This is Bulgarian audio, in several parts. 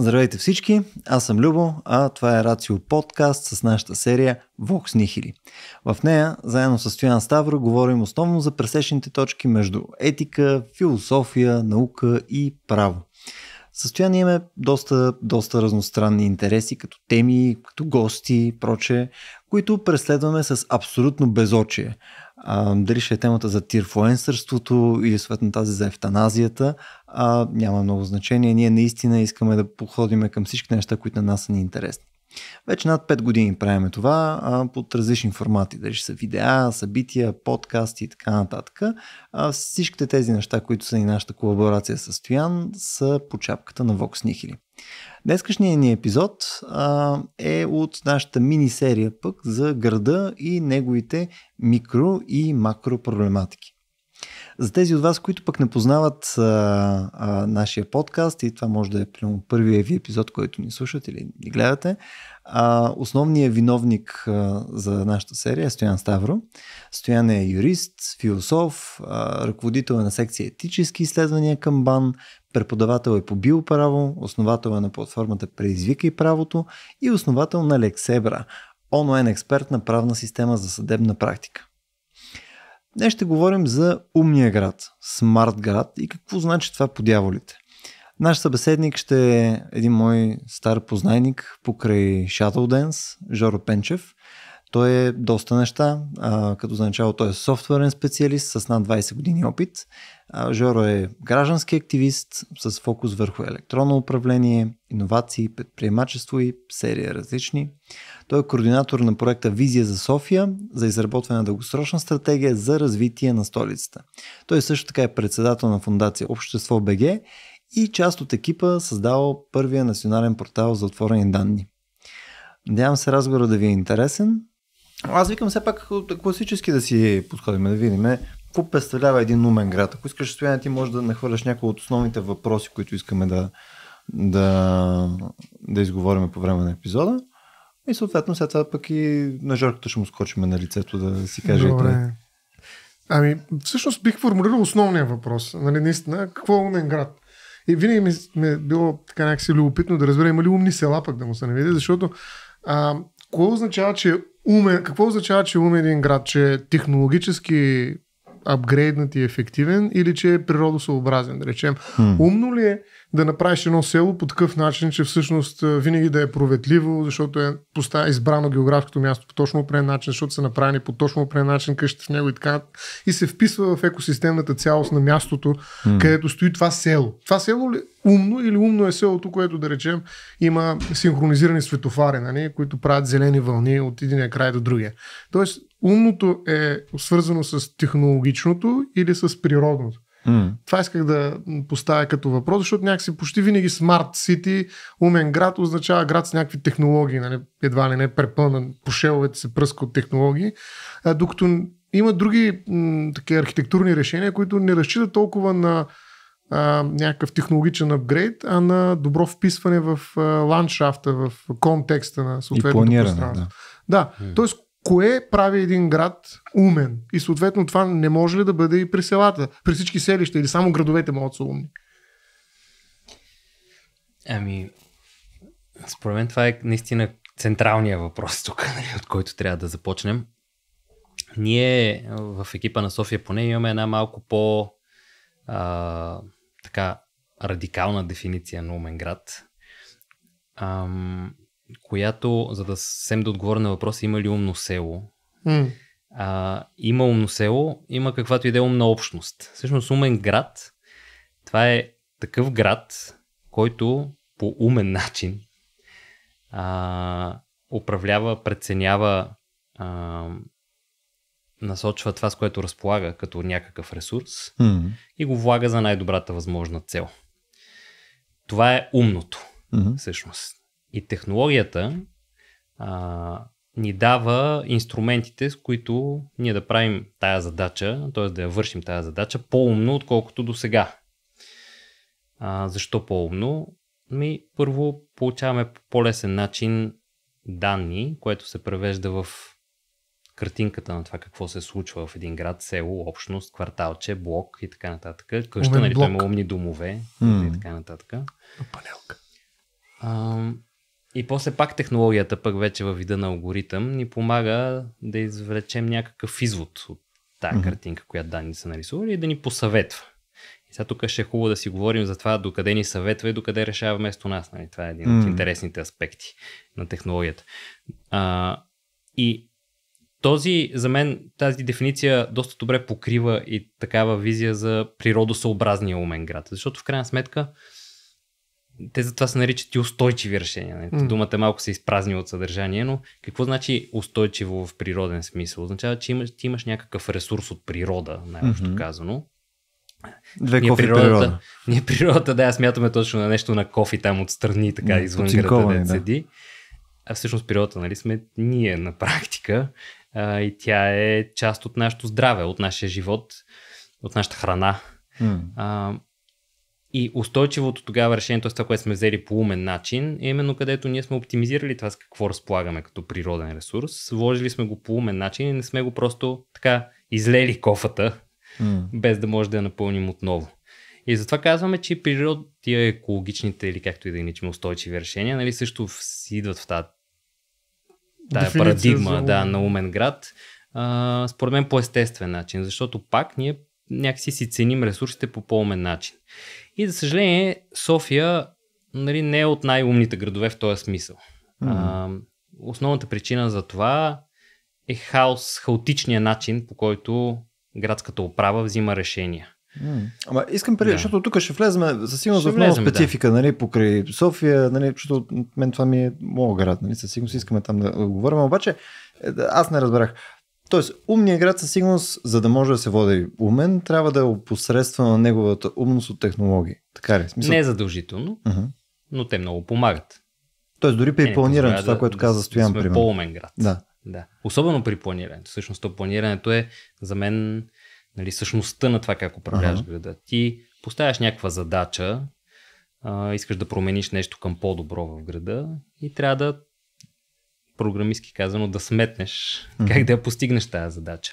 Здравейте всички, аз съм Любо, а това е Рацио подкаст с нашата серия Vox Nihili. В нея, заедно с Стоян Ставро, говорим основно за пресечните точки между етика, философия, наука и право. Състояние имаме доста, доста разностранни интереси, като теми, като гости и прочее, които преследваме с абсолютно безочие. А, дали ще е темата за тирфуенсърството или съответно тази за ефтаназията, а, няма много значение. Ние наистина искаме да походиме към всички неща, които на нас са ни интересни. Вече над 5 години правиме това а, под различни формати, дали ще са видеа, събития, подкасти и така нататък. А, всичките тези неща, които са и нашата колаборация с Стоян, са по чапката на Vox Nihili. Днескашният ни епизод а, е от нашата мини-серия пък за града и неговите микро и макро проблематики. За тези от вас, които пък не познават а, а, нашия подкаст и това може да е примерно първият ви епизод, който ни слушате или ни гледате, а, основният виновник а, за нашата серия е Стоян Ставро. Стоян е юрист, философ, а, ръководител е на секция етически изследвания към БАН, преподавател е по биоправо, основател е на платформата Преизвикай правото и основател на Лексебра, онлайн е експерт на правна система за съдебна практика. Днес ще говорим за умния град, смарт град и какво значи това по дяволите. Наш събеседник ще е един мой стар познайник покрай Dance, Жоро Пенчев. Той е доста неща, а, като за начало той е софтуерен специалист с над 20 години опит. А, Жоро е граждански активист с фокус върху електронно управление, иновации, предприемачество и серия различни. Той е координатор на проекта Визия за София за изработване на дългосрочна стратегия за развитие на столицата. Той също така е председател на фундация Общество БГ и част от екипа създава първия национален портал за отворени данни. Надявам се разговора да ви е интересен. Аз викам все пак класически да си подходим, да видим е, какво представлява един умен град. Ако искаш стояние, ти можеш да нахвърляш някои от основните въпроси, които искаме да, да, да изговориме по време на епизода. И съответно след това пък и на Жорката ще му скочиме на лицето да си каже Добре. и той. Ами, всъщност бих формулирал основния въпрос. Нали, наистина, какво е умен град? И винаги ми, ми е било така някакси любопитно да разбера има ли умни села пък да му се не види, защото а, какво означава, че умен, какво означава, че е умен един град? Че е технологически апгрейднат и ефективен или че е природосъобразен, да речем. Mm. Умно ли е да направиш едно село по такъв начин, че всъщност винаги да е проветливо, защото е избрано географското място по точно определен начин, защото са направени по точно определен начин къщите в него и така. И се вписва в екосистемната цялост на мястото, mm. където стои това село. Това село ли умно или умно е селото, което да речем има синхронизирани светофари, нали, които правят зелени вълни от единия край до другия. Тоест, умното е свързано с технологичното или с природното. Mm. Това исках да поставя като въпрос, защото някакси почти винаги смарт сити, умен град, означава град с някакви технологии, нали? едва ли не препълнен, пошеловете се пръска от технологии, а, докато има други м- такива архитектурни решения, които не разчитат толкова на а, някакъв технологичен апгрейд, а на добро вписване в а, ландшафта, в контекста на съответното пространство. Да, да. Mm. Е. т.е кое прави един град умен? И съответно това не може ли да бъде и при селата, при всички селища или само градовете могат са умни? Ами, според мен това е наистина централния въпрос тук, нали, от който трябва да започнем. Ние в екипа на София поне имаме една малко по а, така радикална дефиниция на умен град. Ам, която, за да съвсем да отговоря на въпроса, има ли умно село, mm. а, има умно село, има каквато и да е умна общност. Всъщност умен град, това е такъв град, който по умен начин а, управлява, преценява, а, насочва това, с което разполага като някакъв ресурс mm-hmm. и го влага за най-добрата възможна цел. Това е умното, mm-hmm. всъщност. И технологията а, ни дава инструментите, с които ние да правим тая задача, т.е. да я вършим тая задача по-умно, отколкото до сега. А, защо по-умно? Ми, първо получаваме по по-лесен начин данни, което се превежда в картинката на това какво се случва в един град, село, общност, кварталче, блок и така нататък. Къща, нали, има умни домове mm. и така нататък. Панелка. И после пак технологията, пък вече във вида на алгоритъм, ни помага да извлечем някакъв извод от тази mm-hmm. картинка, която данни са нарисували и да ни посъветва. И сега тук ще е хубаво да си говорим за това докъде ни съветва и докъде решава вместо нас. Нали? Това е един mm-hmm. от интересните аспекти на технологията. А, и този, за мен, тази дефиниция доста добре покрива и такава визия за природосъобразния умен град. Защото в крайна сметка, те затова се наричат и устойчиви решения. Не? Нали? Mm. Думата малко се изпразни от съдържание, но какво значи устойчиво в природен смисъл? Означава, че имаш, ти имаш някакъв ресурс от природа, най-общо mm-hmm. казано. Две кофи природата, природа. Ние природата, да, смятаме точно на нещо на кофи там отстрани, така mm, извън града да. седи. А всъщност природата, нали, сме ние на практика а, и тя е част от нашето здраве, от нашия живот, от нашата храна. Mm. А, и устойчивото тогава решение, т.е. това, което сме взели по умен начин, е именно където ние сме оптимизирали това с какво разполагаме като природен ресурс, вложили сме го по умен начин и не сме го просто така излели кофата, mm. без да може да я напълним отново. И затова казваме, че природ, тия екологичните или както и да ги устойчиви решения, нали, също идват в тази да, парадигма за... да, на умен град, а, според мен по естествен начин, защото пак ние някакси си ценим ресурсите по по-умен начин. И за съжаление, София нали, не е от най-умните градове в този смисъл. Mm-hmm. А, основната причина за това е хаос, хаотичният начин, по който градската управа взима решения. Mm. Ама искам преди, да. защото тук ще влезем със сигурност в много специфика, да. нали, покрай София, нали, защото мен това ми е моят град, нали, със сигурност искаме там да говорим, обаче е, аз не разбрах. Тоест, умният е град със сигурност, за да може да се води умен, трябва да е на неговата умност от технологии. Така ли? Смисъл... Не е задължително, uh-huh. но те много помагат. Тоест, дори при планирането, това, да, което да, каза Стоян, да примерно. по-умен град. Да. да. Особено при планирането. Всъщност, то планирането е за мен нали, същността на това как управляваш uh-huh. града. Ти поставяш някаква задача, а, искаш да промениш нещо към по-добро в града и трябва да програмистски казано, да сметнеш mm-hmm. как да я постигнеш тази задача.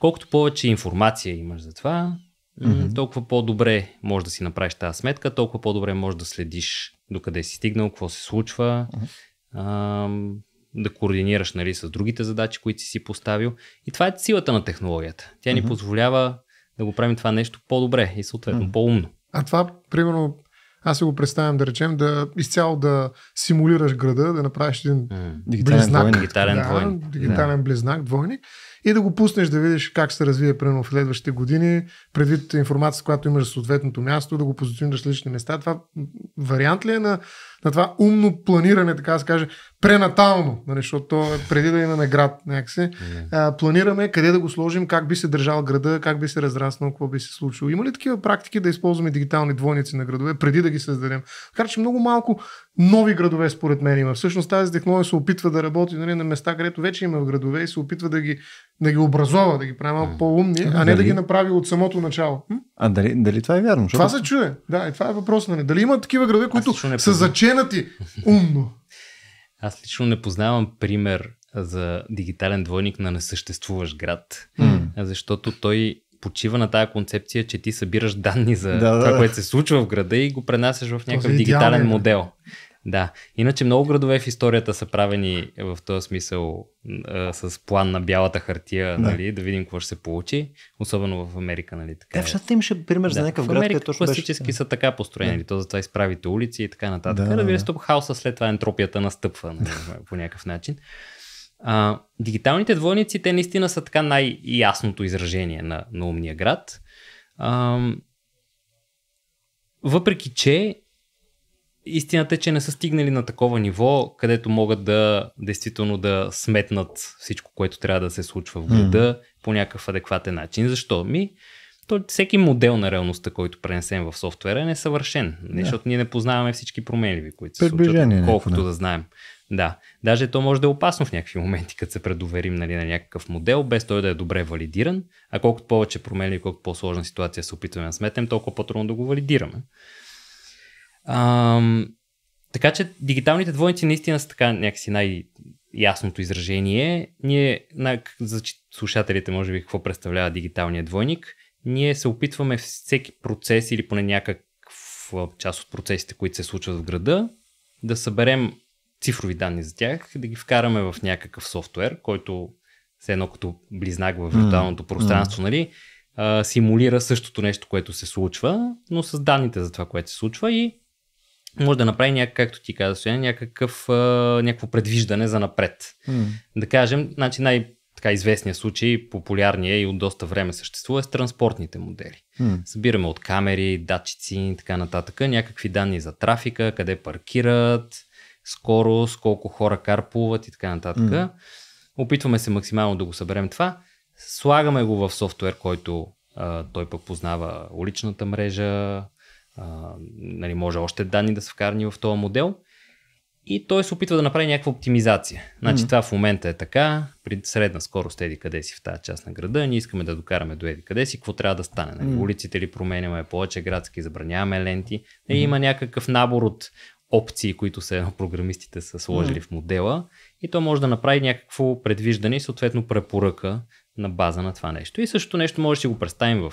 Колкото повече информация имаш за това, mm-hmm. толкова по-добре можеш да си направиш тази сметка, толкова по-добре можеш да следиш докъде си стигнал, какво се случва, mm-hmm. а, да координираш нали, с другите задачи, които си си поставил. И това е силата на технологията. Тя mm-hmm. ни позволява да го правим това нещо по-добре и съответно mm-hmm. по-умно. А това, примерно, аз се го представям да речем да изцяло да симулираш града, да направиш един mm. близнак. Дигитален двойник. Да, дигитален да. близнак, двойник и да го пуснеш да видиш как се развие примерно в следващите години, предвид информацията, която имаш за съответното място, да го позиционираш в лични места. Това вариант ли е на, на това умно планиране, така да се каже, пренатално, нали, защото е преди да имаме град някакси, планираме къде да го сложим, как би се държал града, как би се разраснал, какво би се случило. Има ли такива практики да използваме дигитални двойници на градове преди да ги създадем? Така че много малко нови градове, според мен, има. Всъщност тази технология се опитва да работи нали, на места, където вече има градове и се опитва да ги, да ги образова, да ги прави малко по-умни, а, а не дали... да ги направи от самото начало. М? А дали, дали това е вярно? Това се чуе. Да, и това е въпрос. Нали. Дали има такива градове, които са заченати умно? Аз лично не познавам пример за дигитален двойник на несъществуващ град, mm. защото той почива на тази концепция, че ти събираш данни за да, това, да. което се случва в града и го пренасяш в някакъв дигитален идеален. модел. Да, иначе много градове в историята са правени в този смисъл а, с план на бялата хартия, да. нали, да видим какво ще се получи, особено в Америка, нали, така. Е, е. Да, Штатите имаше пример да. за някакъв град, който точно класически беше... са така построени, да. то затова изправите улици и така нататък. Да, нали, да, Разбира да. хаоса след това ентропията настъпва нали, по някакъв начин. А, дигиталните двойници, те наистина са така най-ясното изражение на, на умния град. А, въпреки, че Истината е, че не са стигнали на такова ниво, където могат да действително да сметнат всичко, което трябва да се случва в града mm. по някакъв адекватен начин. Защо? Ми, то, всеки модел на реалността, който пренесем в софтуера, е несъвършен, yeah. защото ние не познаваме всички променливи, които се случват, колкото да знаем. Да, даже то може да е опасно в някакви моменти, като се предоверим нали, на някакъв модел, без той да е добре валидиран, а колкото повече променливи, колкото по-сложна ситуация се опитваме да сметнем, толкова по-трудно да го валидираме. Ам, така че дигиталните двойници наистина са така някакси най-ясното изражение. Ние, на, за слушателите може би какво представлява дигиталният двойник, ние се опитваме всеки процес или поне някаква част от процесите, които се случват в града, да съберем цифрови данни за тях, да ги вкараме в някакъв софтуер, който все едно като близнак в виртуалното mm. пространство, mm. нали, симулира същото нещо, което се случва, но с данните за това, което се случва и може да направи някакъв, както ти казваш, някакъв, някакво предвиждане за напред. Mm. Да кажем, значи най- така известния случай, популярния и от доста време съществува, е с транспортните модели. Hmm. Събираме от камери, датчици и така нататък някакви данни за трафика, къде паркират, скорост, колко хора карпуват и така нататък. Hmm. Опитваме се максимално да го съберем това. Слагаме го в софтуер, който а, той пък познава уличната мрежа, а, нали, може още данни да са вкарани в този модел. И той се опитва да направи някаква оптимизация. Значи mm-hmm. това в момента е така, при средна скорост еди къде си в тази част на града, ние искаме да докараме до еди къде си, какво трябва да стане. Нали? Mm-hmm. Улиците ли променяме повече градски, забраняваме ленти. Mm-hmm. има някакъв набор от опции, които се, програмистите са сложили mm-hmm. в модела и то може да направи някакво предвиждане и съответно препоръка на база на това нещо. И същото нещо може да си го представим в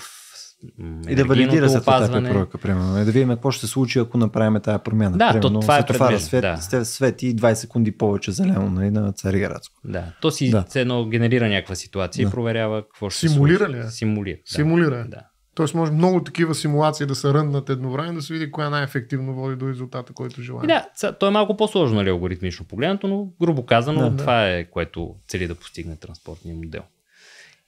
и да валидира за тази препоръка, примерно. И е, да видим какво ще се случи, ако направим тази промяна. Да, примерно, то, това е предмет, свет, да. свети 20 секунди повече зелено нали, на Цариградско. Да, то си да. едно генерира някаква ситуация да. и проверява какво ще Симулира се Ли? Е? Симулира. Да. Симулира. Е. Да. Тоест може много такива симулации да се ръннат едновременно, да се види коя най-ефективно води до резултата, който желаем. да, то е малко по-сложно, нали, алгоритмично погледнато, но грубо казано, да, това да. е което цели да постигне транспортния модел.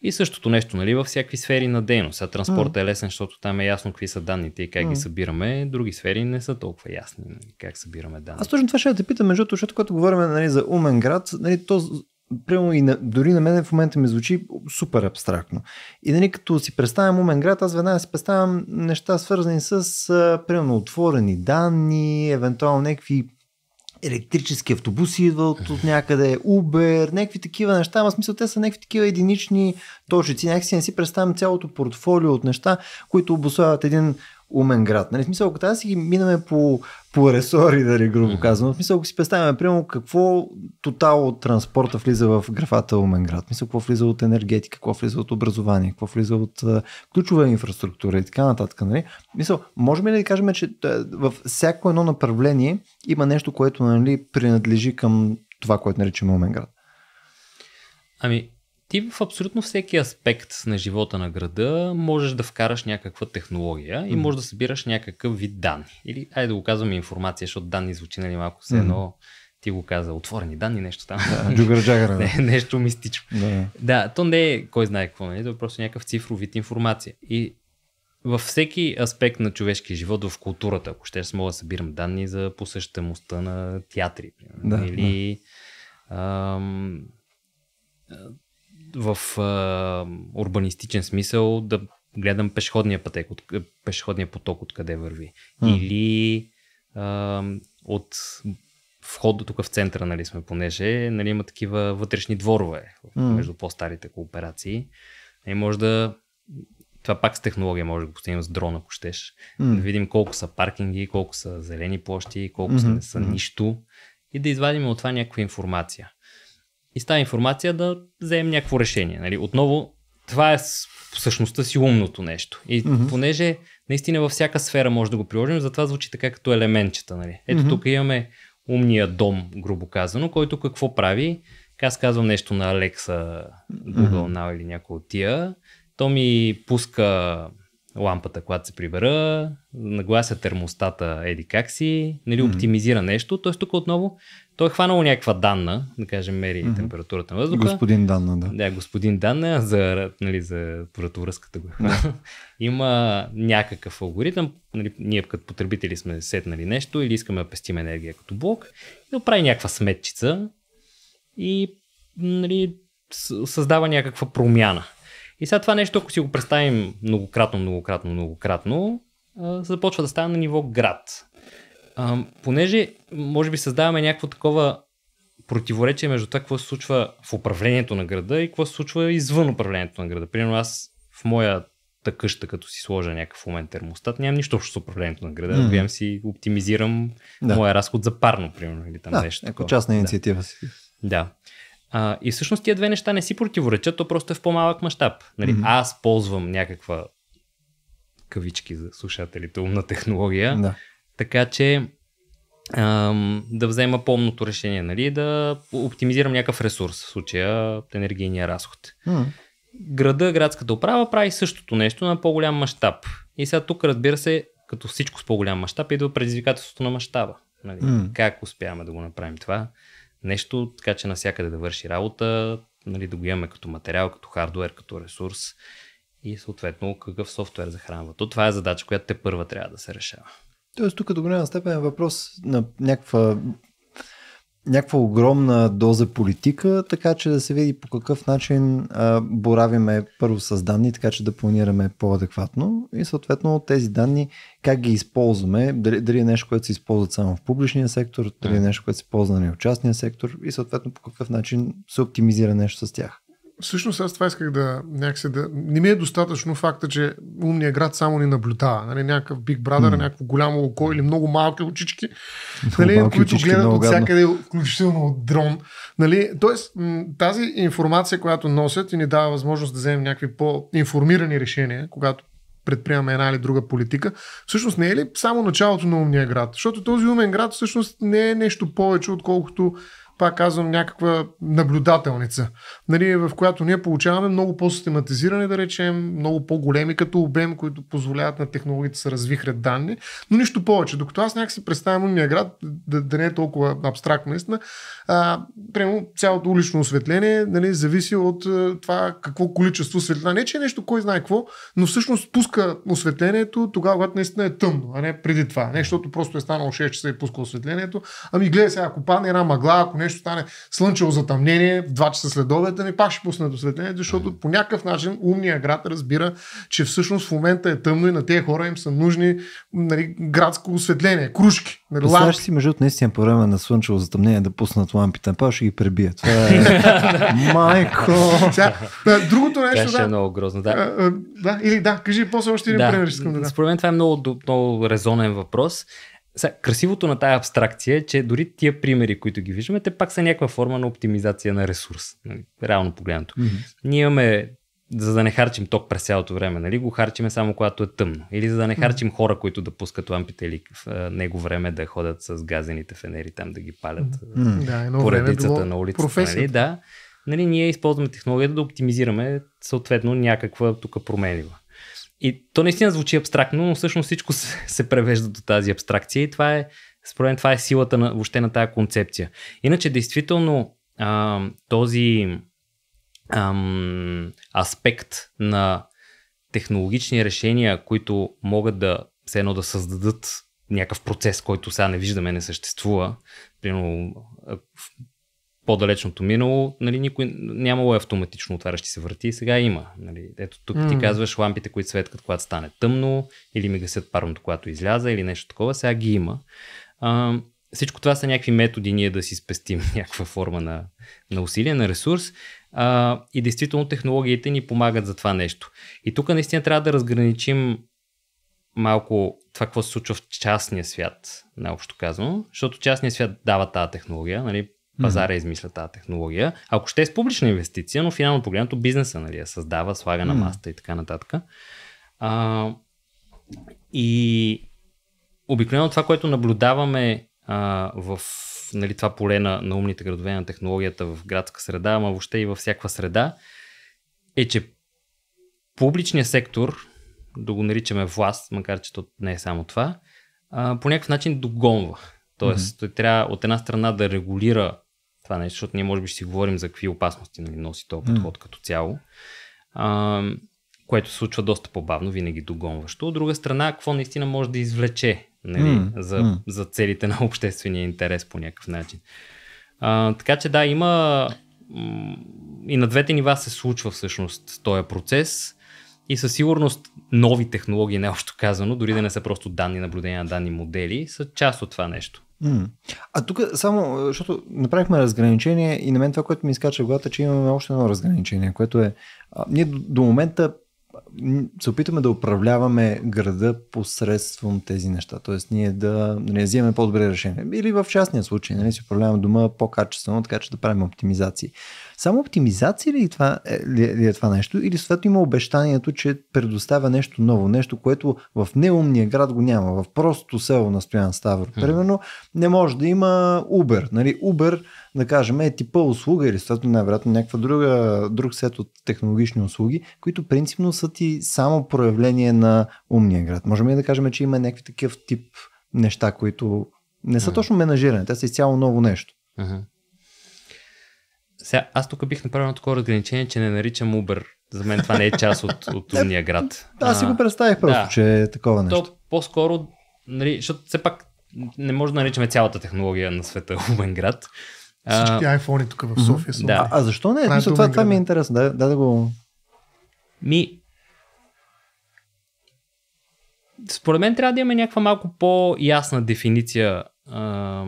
И същото нещо нали, във всякакви сфери на дейност. А транспорт mm. е лесен, защото там е ясно какви са данните и как mm. ги събираме. Други сфери не са толкова ясни нали, как събираме данни. Аз точно това ще те питам, между защото когато говорим нали, за умен град, нали, то Примерно и на, дори на мен в момента ми звучи супер абстрактно. И нали, като си представям умен град, аз веднага си представям неща свързани с а, примерно отворени данни, евентуално някакви електрически автобуси идват от някъде, Uber, някакви такива неща, ама смисъл те са някакви такива единични точици. Някакси не си представям цялото портфолио от неща, които обославят един умен град. Нали? Смисъл, ако тази си ги минаме по по ресори, дали грубо казвам. В смисъл, ако си представяме, примерно, какво тотал от транспорта влиза в графата В смисъл, какво влиза от енергетика, какво влиза от образование, какво влиза от ключова инфраструктура и така нататък. Нали? Мисъл, можем ли да кажем, че във всяко едно направление има нещо, което нали, принадлежи към това, което наричаме Оменград. Ами, ти в абсолютно всеки аспект на живота на града можеш да вкараш някаква технология mm-hmm. и можеш да събираш някакъв вид данни. Или, айде да го казваме информация, защото данни звучи нали малко все едно mm-hmm. ти го каза, отворени данни, нещо там. Джугър не, Нещо мистично. Да. Да, то не е кой знае какво, нали? то е просто някакъв цифров вид информация. И във всеки аспект на човешкия живот, в културата, ако ще, мога да събирам данни за посещаемостта на театри. Да, или нали, да. Ам, в а, урбанистичен смисъл да гледам пешеходния, пътек, от, пешеходния поток откъде върви. Mm. Или а, от входа тук в центъра, нали сме, понеже нали, има такива вътрешни дворове mm. между по-старите кооперации. И може да това пак с технология може да го постигнем с дрон, ако щеш. Mm. Да видим колко са паркинги, колко са зелени площи, колко mm-hmm. са не са mm-hmm. нищо и да извадим от това някаква информация и с тази информация да вземем някакво решение. Нали? Отново, това е всъщността си умното нещо. И mm-hmm. понеже наистина във всяка сфера може да го приложим, затова звучи така като елементчета. Нали? Ето mm-hmm. тук имаме умния дом, грубо казано, който какво прави? Аз казвам нещо на Алекса, Google mm-hmm. Now или някой от тия. То ми пуска лампата, когато се прибера, наглася термостата, еди как си, нали, mm-hmm. оптимизира нещо. Т.е. тук отново той е хванал някаква данна, да кажем, мери mm-hmm. температурата на въздуха. Господин данна, да. Да, господин данна за, нали, за поратовръзката го. Mm-hmm. Има някакъв алгоритъм, нали, ние като потребители сме сетнали нещо или искаме да пестим енергия като блок и да прави някаква сметчица и нали, създава някаква промяна и сега това нещо, ако си го представим многократно, многократно, многократно, започва да става на ниво град. А, понеже, може би, създаваме някакво такова противоречие между това, какво се случва в управлението на града и какво се случва извън управлението на града. Примерно аз в моята къща, като си сложа някакъв момент термостат, нямам нищо общо с управлението на града. Mm. Вием си оптимизирам да. моя разход за парно, примерно, или там да, нещо. Ако частна инициатива да. си. Да. А, и всъщност тия две неща не си противоречат, то просто е в по-малък мащаб. Нали? Mm-hmm. Аз ползвам някаква кавички за слушателите, умна технология, да. така че ам, да взема по-умното решение, нали? да оптимизирам някакъв ресурс, в случая енергийния разход. Mm-hmm. Града, градската управа прави същото нещо на по-голям мащаб. И сега тук, разбира се, като всичко с по-голям мащаб, идва предизвикателството на мащаба. Нали? Mm. Как успяваме да го направим това? нещо, така че навсякъде да върши работа, нали, да го имаме като материал, като хардвер, като ресурс и съответно какъв софтуер захранва. То това е задача, която те първа трябва да се решава. Тоест тук до голяма степен е въпрос на някаква някаква огромна доза политика, така че да се види по какъв начин боравиме първо с данни, така че да планираме по-адекватно и съответно тези данни как ги използваме, дали, дали е нещо, което се използват само в публичния сектор, дали е нещо, което се ползва на частния сектор и съответно по какъв начин се оптимизира нещо с тях всъщност аз това исках да някакси да... Не ми е достатъчно факта, че умният град само ни наблюдава. Нали, някакъв Big Brother, mm. някакво голямо око или много малки очички, нали, малки които очички, гледат от всякъде, включително от дрон. Нали, тоест тази информация, която носят и ни дава възможност да вземем някакви по-информирани решения, когато предприемаме една или друга политика, всъщност не е ли само началото на умния град? Защото този умен град всъщност не е нещо повече, отколкото пак казвам, някаква наблюдателница, нали, в която ние получаваме много по-систематизиране, да речем, много по-големи като обем, които позволяват на технологията да се развихрят данни, но нищо повече. Докато аз си представям уния град, да, да не е толкова абстрактно наистина, а, прямо цялото улично осветление нали, зависи от а, това какво количество светлина. Не, че е нещо, кой знае какво, но всъщност пуска осветлението тогава, когато наистина е тъмно, а не преди това. Не, защото просто е станало 6 часа и е пуска осветлението. Ами гледай сега, ако падне една мъгла, ако не нещо стане слънчево затъмнение, в 2 часа след обед, ми пак ще пуснат осветление, защото по някакъв начин умния град разбира, че всъщност в момента е тъмно и на тези хора им са нужни нали, градско осветление, кружки. Нали, Представяш си, между наистина по време на слънчево затъмнение да пуснат лампите, па ще ги пребият. Това е... Майко! Сега, другото нещо, Това да. е много грозно, да. А, а, да, или да, кажи после още един да. пример, искам да, да. Според мен това е много, много резонен въпрос. Са, красивото на тая абстракция е, че дори тия примери, които ги виждаме, те пак са някаква форма на оптимизация на ресурс. Нали? Реално погледнато. Mm-hmm. Ние имаме за да не харчим ток през цялото време, нали? Го харчиме само когато е тъмно. Или за да не харчим хора, които да пускат лампите или в него време да ходят с газените фенери там да ги палят mm-hmm. поредицата на улицата. Нали? Да. Нали, ние използваме технологията да оптимизираме съответно някаква тук променлива. И то наистина звучи абстрактно, но всъщност всичко се, се превежда до тази абстракция и това е, според мен, това е силата на, въобще на тази концепция. Иначе, действително, а, този а, аспект на технологични решения, които могат да все едно да създадат някакъв процес, който сега не виждаме, не съществува. Примерно, по-далечното минало, нали, никой нямало е автоматично отварящи се врати и сега има. Нали. Ето тук mm. ти казваш лампите, които светкат, когато стане тъмно, или ми гасят парното, когато изляза, или нещо такова, сега ги има. А, всичко това са някакви методи ние да си спестим някаква форма на, на усилие, на ресурс. А, и действително технологиите ни помагат за това нещо. И тук наистина трябва да разграничим малко това какво се случва в частния свят, най-общо казано, защото частния свят дава тази технология, нали, пазара mm-hmm. измисля тази технология. Ако ще е с публична инвестиция, но финално погледнато бизнеса нали, я създава, слага mm-hmm. на маста и така нататък. А, и обикновено това, което наблюдаваме а, в нали, това поле на, на умните градове на технологията в градска среда, ама въобще и във всяка среда, е, че публичният сектор, да го наричаме власт, макар че то не е само това, а, по някакъв начин догонва. Тоест, mm-hmm. той трябва от една страна да регулира това нещо, защото ние може би ще си говорим за какви опасности нали, носи този подход mm. като цяло, а, което се случва доста по-бавно, винаги догонващо. От друга страна, какво наистина може да извлече нали, mm. За, mm. за целите на обществения интерес по някакъв начин. А, така че да, има и на двете нива се случва всъщност този процес и със сигурност нови технологии, необщо казано, дори да не са просто данни наблюдения на данни модели, са част от това нещо. Mm. А тук само, защото направихме разграничение и на мен това, което ми изкача в главата, че имаме още едно разграничение, което е, а, ние до, до момента се опитваме да управляваме града посредством тези неща. Тоест ние да не вземем по-добри решения. Или в частния случай, нали, си управляваме дома по-качествено, така че да правим оптимизации. Само оптимизация ли е това, е, ли, ли е това нещо? Или след има обещанието, че предоставя нещо ново, нещо, което в неумния град го няма. В просто село на Стоян Ставро, примерно, не може да има Uber. Нали? Uber, да кажем, е типа услуга или съответно най-вероятно някаква друга, друг сет от технологични услуги, които принципно са ти си само проявление на умния град. Можем ли да кажем, че има някакви такъв тип неща, които не са точно менажиране, те са изцяло ново нещо. Ага. Сега, аз тук бих направил такова разграничение, че не наричам Uber. За мен това не е част от, от е, умния град. Да, аз си го представих просто, да. че е такова нещо. То по-скоро, нали, защото все пак не може да наричаме цялата технология на света умен град. Всички айфони тук в София са. Да. А, а защо не? Мисля, това, това ми е интересно. да, да го. Ми, според мен трябва да имаме някаква малко по-ясна дефиниция, а,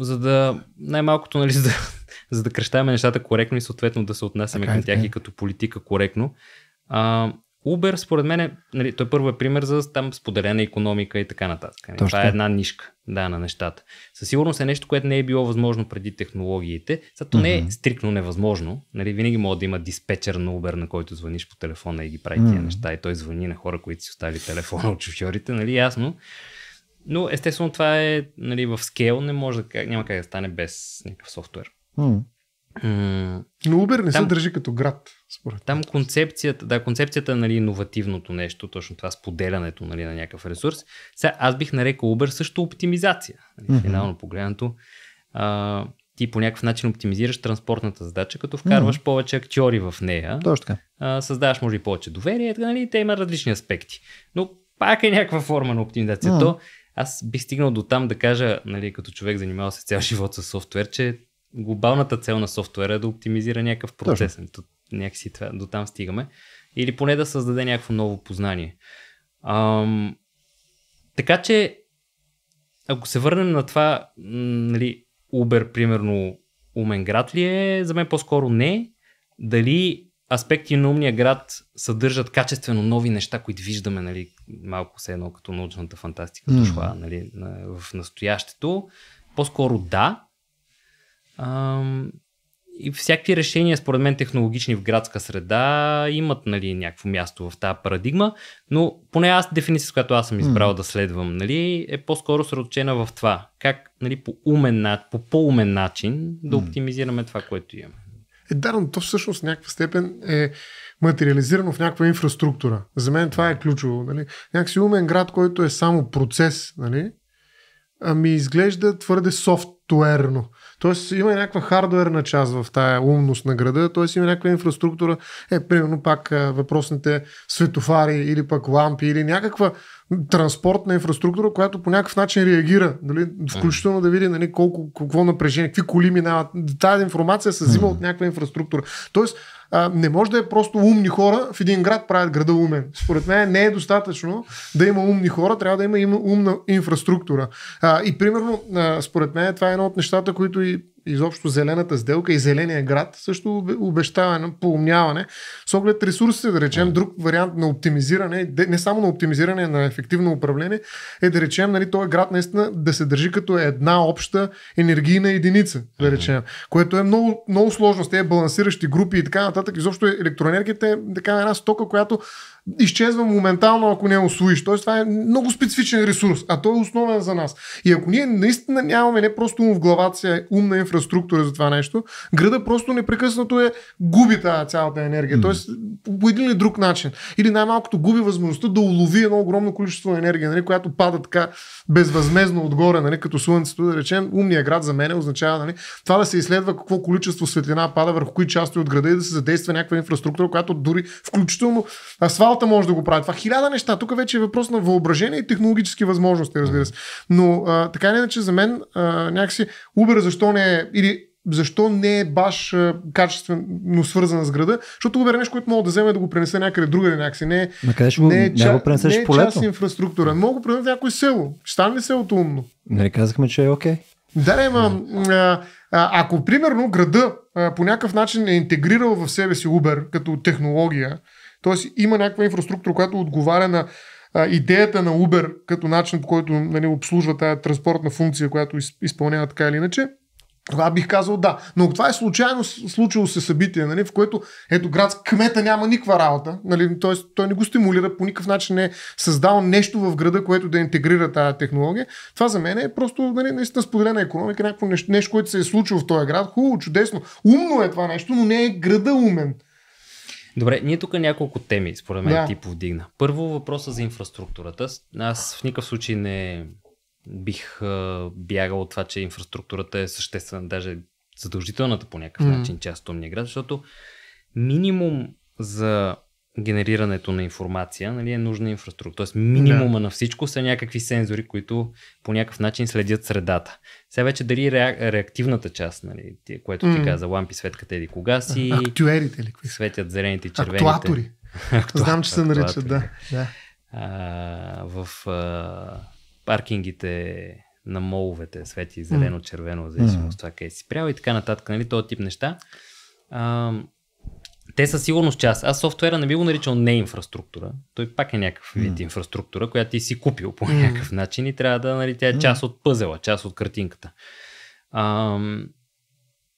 за да най-малкото, нали, за да, за да кръщаваме нещата коректно и съответно да се отнасяме към е, тях и е. като политика коректно. А, Uber, според мен, е, нали, той първо е пример за там споделена економика и така нататък. Нали? Това е една нишка да, на нещата. Със сигурност е нещо, което не е било възможно преди технологиите. Зато не е стрикно невъзможно. Нали, винаги може да има диспетчер на Uber, на който звъниш по телефона и ги прави тия неща. И той звъни на хора, които си оставили телефона от шофьорите, нали, ясно. Но естествено това е нали, в скейл, не може да, няма как да стане без някакъв софтуер. Но Убер не там, се държи като град, според Там концепцията, да, концепцията е, нали, иновативното нещо, точно това споделянето нали, на някакъв ресурс. Сега аз бих нарекал Uber също оптимизация. Нали, финално погледнато. А, ти по някакъв начин оптимизираш транспортната задача, като вкарваш mm-hmm. повече актьори в нея. Точно така. А, създаваш може и повече доверие, така, нали, те има различни аспекти. Но пак е някаква форма на оптимизация. Mm-hmm. То аз бих стигнал до там да кажа, нали, като човек занимавал се цял живот с софтуер, че глобалната цел на софтуера е да оптимизира някакъв процес. Ами, Точно. Някакси това, до там стигаме. Или поне да създаде някакво ново познание. Ам, така че, ако се върнем на това, нали, Uber, примерно, умен град ли е, за мен по-скоро не. Дали аспекти на умния град съдържат качествено нови неща, които виждаме, нали, малко се едно като научната фантастика mm. дошла нали, в настоящето. По-скоро да, Ам, и всякакви решения, според мен, технологични в градска среда имат нали, някакво място в тази парадигма, но поне аз дефиницията, която аз съм избрал mm. да следвам, нали, е по-скоро сръчена в това. Как нали, по, умен, по по-умен начин да оптимизираме това, което имаме. Е, да, но то всъщност в някаква степен е материализирано в някаква инфраструктура. За мен това е ключово. Нали? Някакси умен град, който е само процес, нали? ами изглежда твърде софтуерно. Тоест има някаква хардуерна част в тая умност на града, т.е. има някаква инфраструктура, е, примерно пак въпросните светофари или пак лампи или някаква транспортна инфраструктура, която по някакъв начин реагира, Дали, включително да види нали, колко, какво напрежение, какви коли минават. Тая информация се взима от някаква инфраструктура. Тоест, а, не може да е просто умни хора в един град правят града умен. Според мен не е достатъчно да има умни хора, трябва да има, има умна инфраструктура. А, и примерно, а, според мен това е едно от нещата, които и изобщо зелената сделка и зеления град също обещава поумняване с оглед ресурсите, да речем, друг вариант на оптимизиране, не само на оптимизиране, на ефективно управление, е да речем, нали, този град наистина да се държи като една обща енергийна единица, да речем, което е много, много сложно с тези балансиращи групи и така нататък. Изобщо електроенергията е така една стока, която изчезва моментално, ако не усвоиш. Тоест, това е много специфичен ресурс, а той е основен за нас. И ако ние наистина нямаме не просто ум в главата си, умна инфраструктура за това нещо, града просто непрекъснато е губи тази цялата енергия. Mm. Тоест, по един или друг начин. Или най-малкото губи възможността да улови едно огромно количество енергия, нали, която пада така безвъзмезно отгоре, нали, като слънцето, да речем, умния град за мен означава нали, това да се изследва какво количество светлина пада върху кои части от града и да се задейства някаква инфраструктура, която дори включително асфалт робота може да го прави. Това хиляда неща. Тук вече е въпрос на въображение и технологически възможности, разбира се. Но а, така или иначе за мен а, някакси Uber защо не е, или защо не е баш качествено свързана с града, защото Uber е нещо, което мога да вземе да го пренесе някъде другаде някакси. Не, е, не, е, го, ча, го не е, е полето? част инфраструктура. Мога го пренесе някое село. Ще стане ли селото умно? Не нали казахме, че е окей. Okay. Да, не, ма, а, ако примерно града а, по някакъв начин е интегрирал в себе си Uber като технология, Тоест има някаква инфраструктура, която отговаря на а, идеята на Uber като начин, по който нали, обслужва тази транспортна функция, която из, изпълнява така или иначе. Това бих казал да. Но това е случайно случило се събитие, нали, в което ето град кмета няма никаква работа, нали, т.е. той не го стимулира, по никакъв начин не е създал нещо в града, което да интегрира тази технология. Това за мен е просто нали, наистина споделена економика, някакво нещо, нещо, което се е случило в този град. Хубаво, чудесно. Умно е това нещо, но не е града умен. Добре, ние тук няколко теми, според мен, да. ти повдигна. Първо въпроса за инфраструктурата. Аз в никакъв случай не бих а, бягал от това, че инфраструктурата е съществена, даже задължителната по някакъв mm. начин част от Омния град, защото минимум за генерирането на информация, нали, е нужна инфраструктура. Тоест минимума да. на всичко са някакви сензори, които по някакъв начин следят средата. Сега вече дали реактивната част, нали, което ти mm. каза, лампи светката еди кога си. Актюерите ли? Светят зелените и червените. Актуатори. Актуатори. Знам, че се наричат, да. да. А, в а, паркингите на моловете свети зелено-червено, в зависимост от mm. това къде си спрял и така нататък, нали, този тип неща. А, те със сигурност част. Аз софтуера не би го наричал не инфраструктура. Той пак е някакъв вид mm. инфраструктура, която ти си купил по mm. някакъв начин и трябва да, нали, тя е част от пъзела, част от картинката. Ам,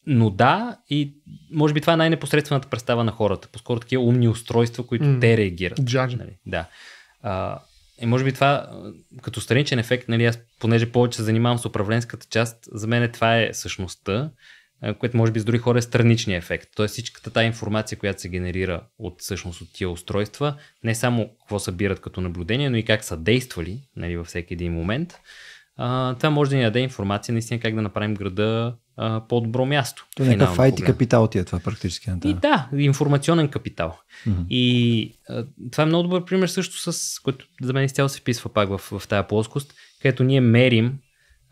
но да, и може би това е най-непосредствената представа на хората. По-скоро такива умни устройства, които mm. те реагират. Judge. Нали? Да. А, и е, може би това, като страничен ефект, нали, аз понеже повече се занимавам с управленската част, за мен това е същността. Е, което може би с други хора е страничния ефект. Тоест всичката тази информация, която се генерира от всъщност от тия устройства, не само какво събират като наблюдение, но и как са действали нали, във всеки един момент, а, това може да ни даде информация наистина как да направим града а, по-добро място. То е някакъв IT капитал ти е това практически. Да. и да, информационен капитал. Mm-hmm. И а, това е много добър пример също с, който за мен изцяло се вписва пак в, в тая плоскост, където ние мерим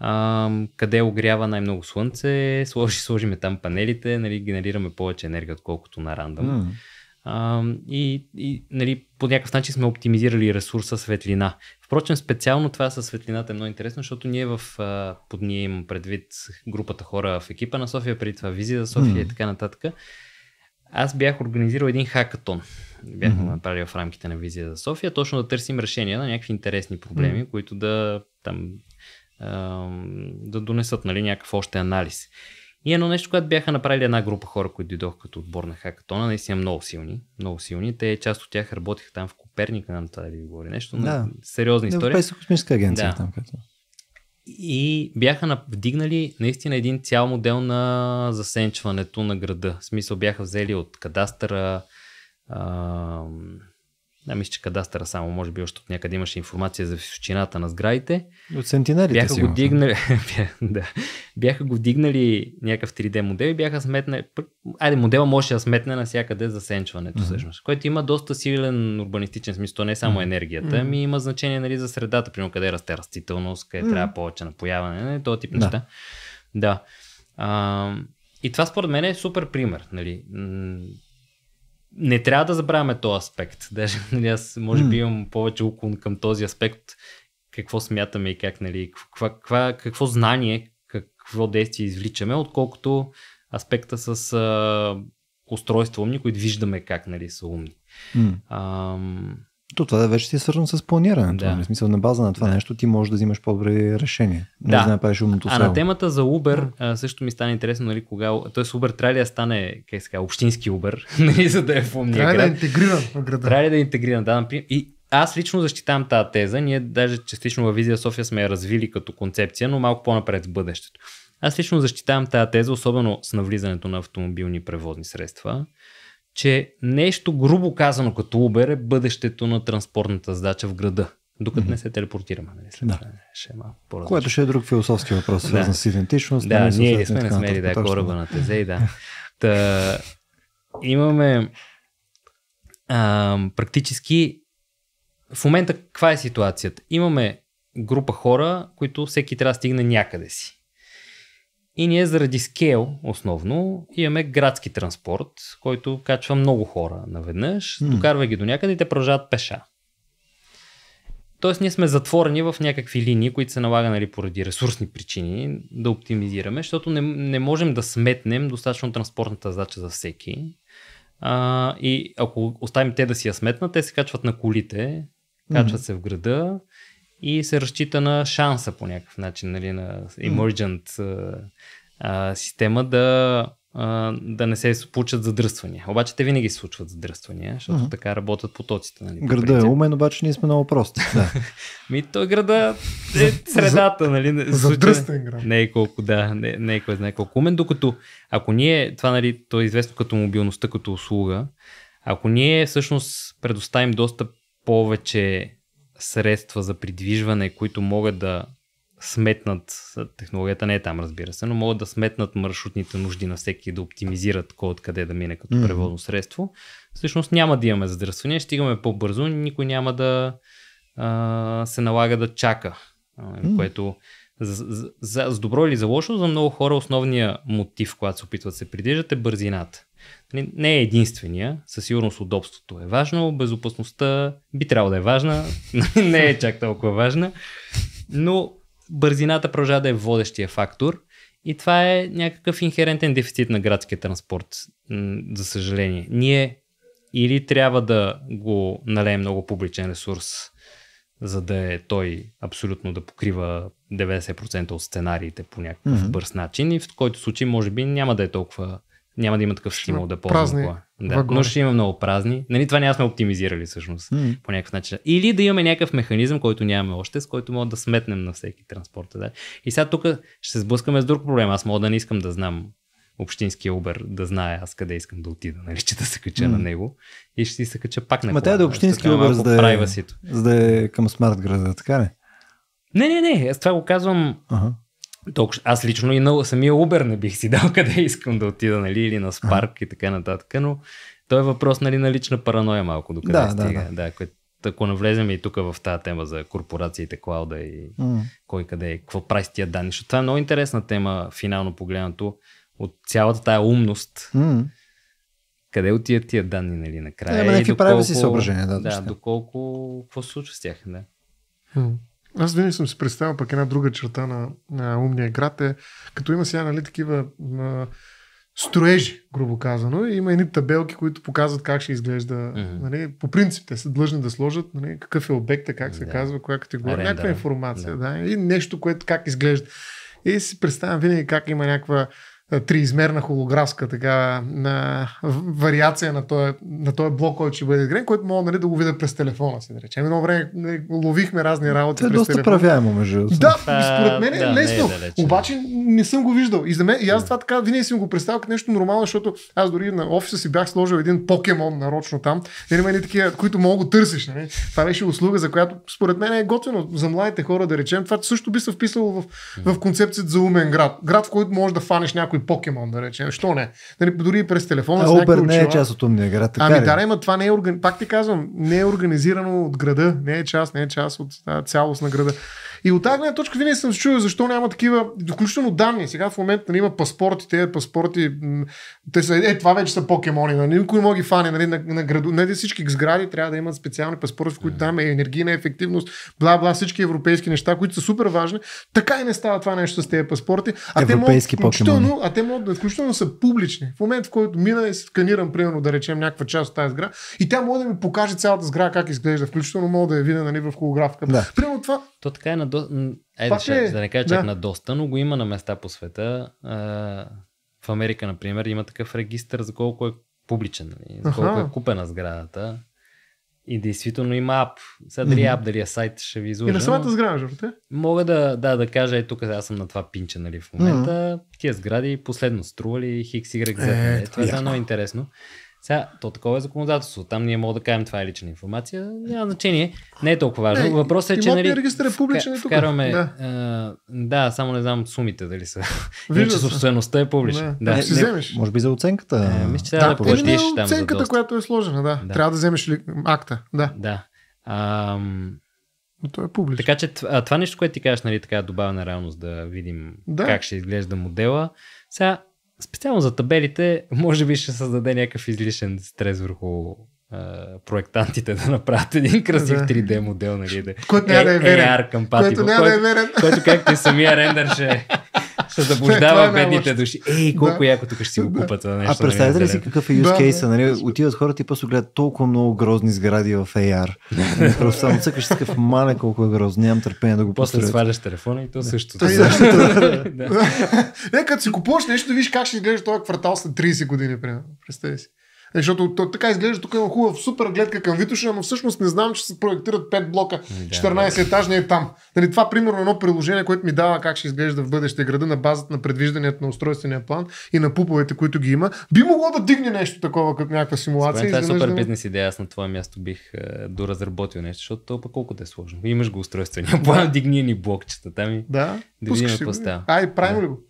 а, къде огрява най-много слънце, сложи, сложиме там панелите, нали, генерираме повече енергия, отколкото на рандъм. Mm. А, и и нали, по някакъв начин сме оптимизирали ресурса светлина. Впрочем, специално това със светлината е много интересно, защото ние в под ние имам предвид групата хора в екипа на София, преди това визия за София mm. и така нататък. Аз бях организирал един хакатон. Бяхме mm-hmm. направили в рамките на визия за София, точно да търсим решения на някакви интересни проблеми, mm-hmm. които да там да донесат нали, някакъв още анализ. И едно нещо, което бяха направили една група хора, които дойдоха като отбор на хакатона, наистина много силни, много силни. Те част от тях работиха там в Коперник, не знам това да ви говори нещо, но да. сериозна история. Европейска космическа агенция да. Е там. Като... И бяха вдигнали наистина един цял модел на засенчването на града. В смисъл бяха взели от кадастъра, да, мисля, че кадастъра само, може би още от някъде имаше информация за височината на сградите. От сентинелите бяха сигурно. го дигнали, да, бяха го дигнали някакъв 3D модел и бяха сметнали, айде модела може да сметне навсякъде засенчването mm-hmm. всъщност, което има доста силен урбанистичен смисъл, то не е само енергията, mm-hmm. ми има значение нали, за средата, примерно къде расте растителност, къде mm-hmm. трябва повече напояване, не, нали, този тип да. неща. Да. А, и това според мен е супер пример. Нали не трябва да забравяме този аспект. Даже нали, аз може би имам повече уклон към този аспект, какво смятаме и как, нали, каква, каква, какво знание, какво действие извличаме, отколкото аспекта с а, устройства умни, които виждаме как нали, са умни. Mm. То това да вече си е свързано с планирането. Да. В смисъл, на база на това да. нещо ти можеш да взимаш по-добри решения. Да. Не да направиш умното А на темата за Uber а, също ми стана интересно, нали, кога... Тоест Uber трябва ли да стане, как се общински Uber, нали, за да е в Трябва да е интегриран в града. Трябва ли да е интегриран, да. И аз лично защитавам тази теза. Ние даже частично във Визия София сме я развили като концепция, но малко по-напред в бъдещето. Аз лично защитавам тази теза, особено с навлизането на автомобилни превозни средства, че нещо грубо казано като Uber е бъдещето на транспортната задача в града. Докато mm-hmm. не се телепортираме. Нали, след да. ще е малко по Което ще е друг философски въпрос, свързан да. с идентичност. Да, не ние сме не смели да е кораба на и да. Та, имаме а, практически в момента каква е ситуацията? Имаме група хора, които всеки трябва да стигне някъде си. И ние заради скейл основно имаме градски транспорт, който качва много хора наведнъж, mm. докарва ги до някъде и те продължават пеша. Тоест ние сме затворени в някакви линии, които се налага нали, поради ресурсни причини да оптимизираме, защото не, не можем да сметнем достатъчно транспортната задача за всеки. А, и ако оставим те да си я сметнат, те се качват на колите, качват mm-hmm. се в града и се разчита на шанса по някакъв начин, нали, на emergent mm. а, система да, а, да не се случат задръствания. Обаче те винаги се случват задръствания, защото mm-hmm. така работят потоците. Нали, по града е умен, обаче ние сме много прости. Да. Ми той града е средата, нали? Задръстен град. Не е колко, да, не, не е знае колко умен, докато ако ние, това нали, то е известно като мобилността, като услуга, ако ние всъщност предоставим доста повече средства за придвижване, които могат да сметнат, технологията не е там разбира се, но могат да сметнат маршрутните нужди на всеки да оптимизират кой откъде да мине като превозно средство, всъщност няма да имаме задръстване, стигаме по-бързо, никой няма да а, се налага да чака, което за, за, за, с добро или за лошо, за много хора основният мотив, когато се опитват да се придвижат е бързината не, е единствения. Със сигурност удобството е важно, безопасността би трябвало да е важна, не е чак толкова важна, но бързината продължава да е водещия фактор и това е някакъв инхерентен дефицит на градския транспорт, за съжаление. Ние или трябва да го налеем много публичен ресурс, за да е той абсолютно да покрива 90% от сценариите по някакъв mm-hmm. бърз начин и в който случай може би няма да е толкова няма да има такъв стимул да ползвам празни кола. Да. Но ще има много празни. Нали, това няма сме оптимизирали всъщност mm. по някакъв начин. Или да имаме някакъв механизъм, който нямаме още, с който мога да сметнем на всеки транспорт. Да? И сега тук ще се сблъскаме с друг проблем. Аз мога да не искам да знам общинския Uber да знае аз къде искам да отида, нали, че да се кача mm. на него и ще си се кача пак на Ма кола. да е нали, общински Uber, за да, е, за да е към смарт града, така ли? Не, не, не, аз това го казвам Uh-huh толкова, аз лично и на самия Uber не бих си дал къде искам да отида, нали, или на Spark а. и така нататък, но той е въпрос нали, на лична параноя малко до да, стига. Да, да. да което, ако навлезем и тук в тази тема за корпорациите, клауда и mm. кой къде е, какво прави с тия данни, защото това е много интересна тема, финално погледнато, от цялата тая умност. Mm. Къде отиват тия данни, нали, накрая? Да, някакви доколко, прави си съображения, да. Да, доколко, какво се случва с тях, да. Mm. Аз винаги съм си представил пък една друга черта на, на умния град е, като има сега нали, такива на строежи, грубо казано, и има едни табелки, които показват как ще изглежда. Mm-hmm. Нали, по принцип те са длъжни да сложат нали, какъв е обекта, е, как се yeah. казва, коя категория, някаква информация yeah. Да, и нещо, което как изглежда. И си представям винаги как има някаква триизмерна холографска така, на, вариация на този, на този блок, който ще бъде изграден, който мога нали, да го видя през телефона си. Да речем. Едно време нали, ловихме разни е работи. Те през доста правяемо, между другото. Да, е, според мен е да, лесно. Не е обаче не съм го виждал. И, за мен, и аз това така винаги съм го представил като нещо нормално, защото аз дори на офиса си бях сложил един покемон нарочно там. Нали, има такива, които мога да търсиш. Нали? Това беше услуга, за която според мен е готино за младите хора да речем. Това също би се вписало в, в концепцията за умен град. Град, в който можеш да фанеш някой покемон, да речем. Що не? Нали, дори и през телефона. А Обер не е част от умния град. Така ами да, има, това не е, органи... пак ти казвам, не е организирано от града, не е част, не е част от цялост на града. И от тази точка винаги съм се чувал защо няма такива, включително данни. Сега в момента нали, има паспорти, те паспорти, те са, е, това вече са покемони, но нали? никой може ги фане, нали, на, на граду, не всички сгради трябва да имат специални паспорти, в които там е енергийна ефективност, бла, бла, всички европейски неща, които са супер важни. Така и не става това нещо с тези паспорти. А европейски те могат, включително, а те могат да включително са публични. В момента, в който мина и сканирам, примерно, да речем, някаква част от тази сграда, и тя може да ми покаже цялата сграда как изглежда, включително мога да я видя нали, в холографка. Да. Примерно това. То така е на до... Е, да, ще, е... да не кажа чак да. на доста, но го има на места по света. А, в Америка, например, има такъв регистр за колко е публичен, нали? за колко Аха. е купена сградата. И действително има ап. Сега дали е ап, дали е сайт, ще ви изложа. И на самата сграда, жорте? Мога да, да, да кажа, е тук аз съм на това пинче, нали, в момента. Тия сгради последно стрували хикс, игрек, нали. Е, това е, е много интересно. Сега, то такова е законодателство. Там ние мога да кажем това е лична информация. Няма значение. Не е толкова важно. Не, Въпросът е, че. Нали, регистър е публичен. Вка, вкарваме, да. А, да, само не знам сумите дали са. Вижда че собствеността е публична. Не. да. не, не, Може би за оценката. Е, мисля, че трябва да, да платиш там. Оценката, за която е сложена, да. да. Трябва да вземеш ли, акта. Да. да. Ам... Но той е публичен. Така че това, това нещо, което ти кажеш, нали, така добавена реалност да видим да. как ще изглежда модела. Сега специално за табелите, може би ще създаде някакъв излишен стрес върху а, проектантите да направят един красив да. 3D модел, нали, да, което няма да е верен. Което няма да е верен. Който, както и самия рендър ще се е заблуждава е бедните души. Ей, колко да. яко тук ще си го купат това нещо. А нали, представете е ли си какъв е use case? Да, нали? Отиват хората и после гледат толкова много грозни сгради в AR. Просто само цъкаш такъв малък колко е грозно. Нямам търпение да го после построят. сваляш телефона и то също. Нека като си купуваш нещо, да видиш как ще изглежда този квартал след 30 години, примерно. Представи си. Е, защото то, така изглежда, тук има хубав супер гледка към Витоша, но всъщност не знам, че се проектират 5 блока, 14 ами етажни е там. Нали, това примерно е едно приложение, което ми дава как ще изглежда в бъдеще града на базата на предвижданията на устройствения план и на пуповете, които ги има, би могло да дигне нещо такова, като някаква симулация. Това е супер да... бизнес идея, аз на това място бих е, доразработил нещо, защото то пък колкото е сложно. Имаш го устройствения план, дигни ни блокчета там и да, да видим какво става. Ай, правим да. ли го?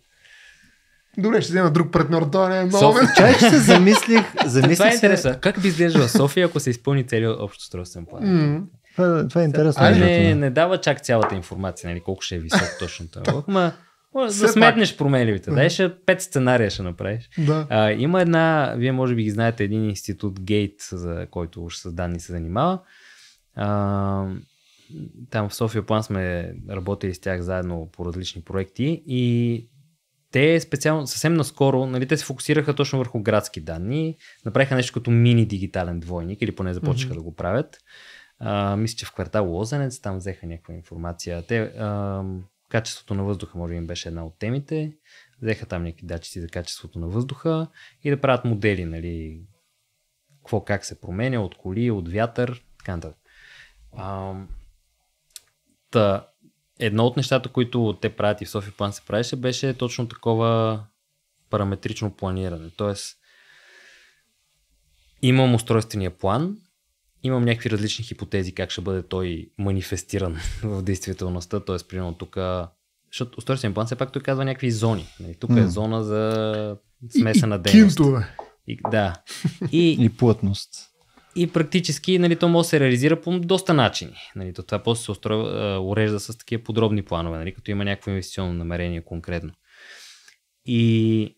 Добре, ще взема друг партньор, той не е много. Софи... Чай, ще се замислих. замислих това е интересно. Как би изглеждала София, ако се изпълни целият общ устройствен план? Mm. Това, е- това е интересно. А, не, не дава чак цялата информация, нали, колко ще е висок точно това. ма може да сметнеш промеливите. Да, ще пет сценария ще направиш. Да. А, има една, вие може би ги знаете, един институт Гейт, за който уж с данни се занимава. А, там в София План сме работили с тях заедно по различни проекти и те специално, съвсем наскоро, нали, те се фокусираха точно върху градски данни, направиха нещо като мини дигитален двойник или поне започнаха mm-hmm. да го правят. А, мисля, че в квартал Лозенец там взеха някаква информация. Те, а, качеството на въздуха, може би, им беше една от темите. Взеха там някакви датчици за качеството на въздуха и да правят модели, нали, какво как се променя от коли, от вятър, така нататък. Та, едно от нещата, които те правят и в София План се правеше, беше точно такова параметрично планиране. Тоест, имам устройствения план, имам някакви различни хипотези как ще бъде той манифестиран в действителността, т.е. примерно тук, защото устройствения план все пак той казва някакви зони. Нали, тук е зона за смесена и, и Кинтове. И, да. И, и плътност. И практически нали, то може да се реализира по доста начини. Нали, то това после се устройва, урежда с такива подробни планове, нали, като има някакво инвестиционно намерение конкретно. И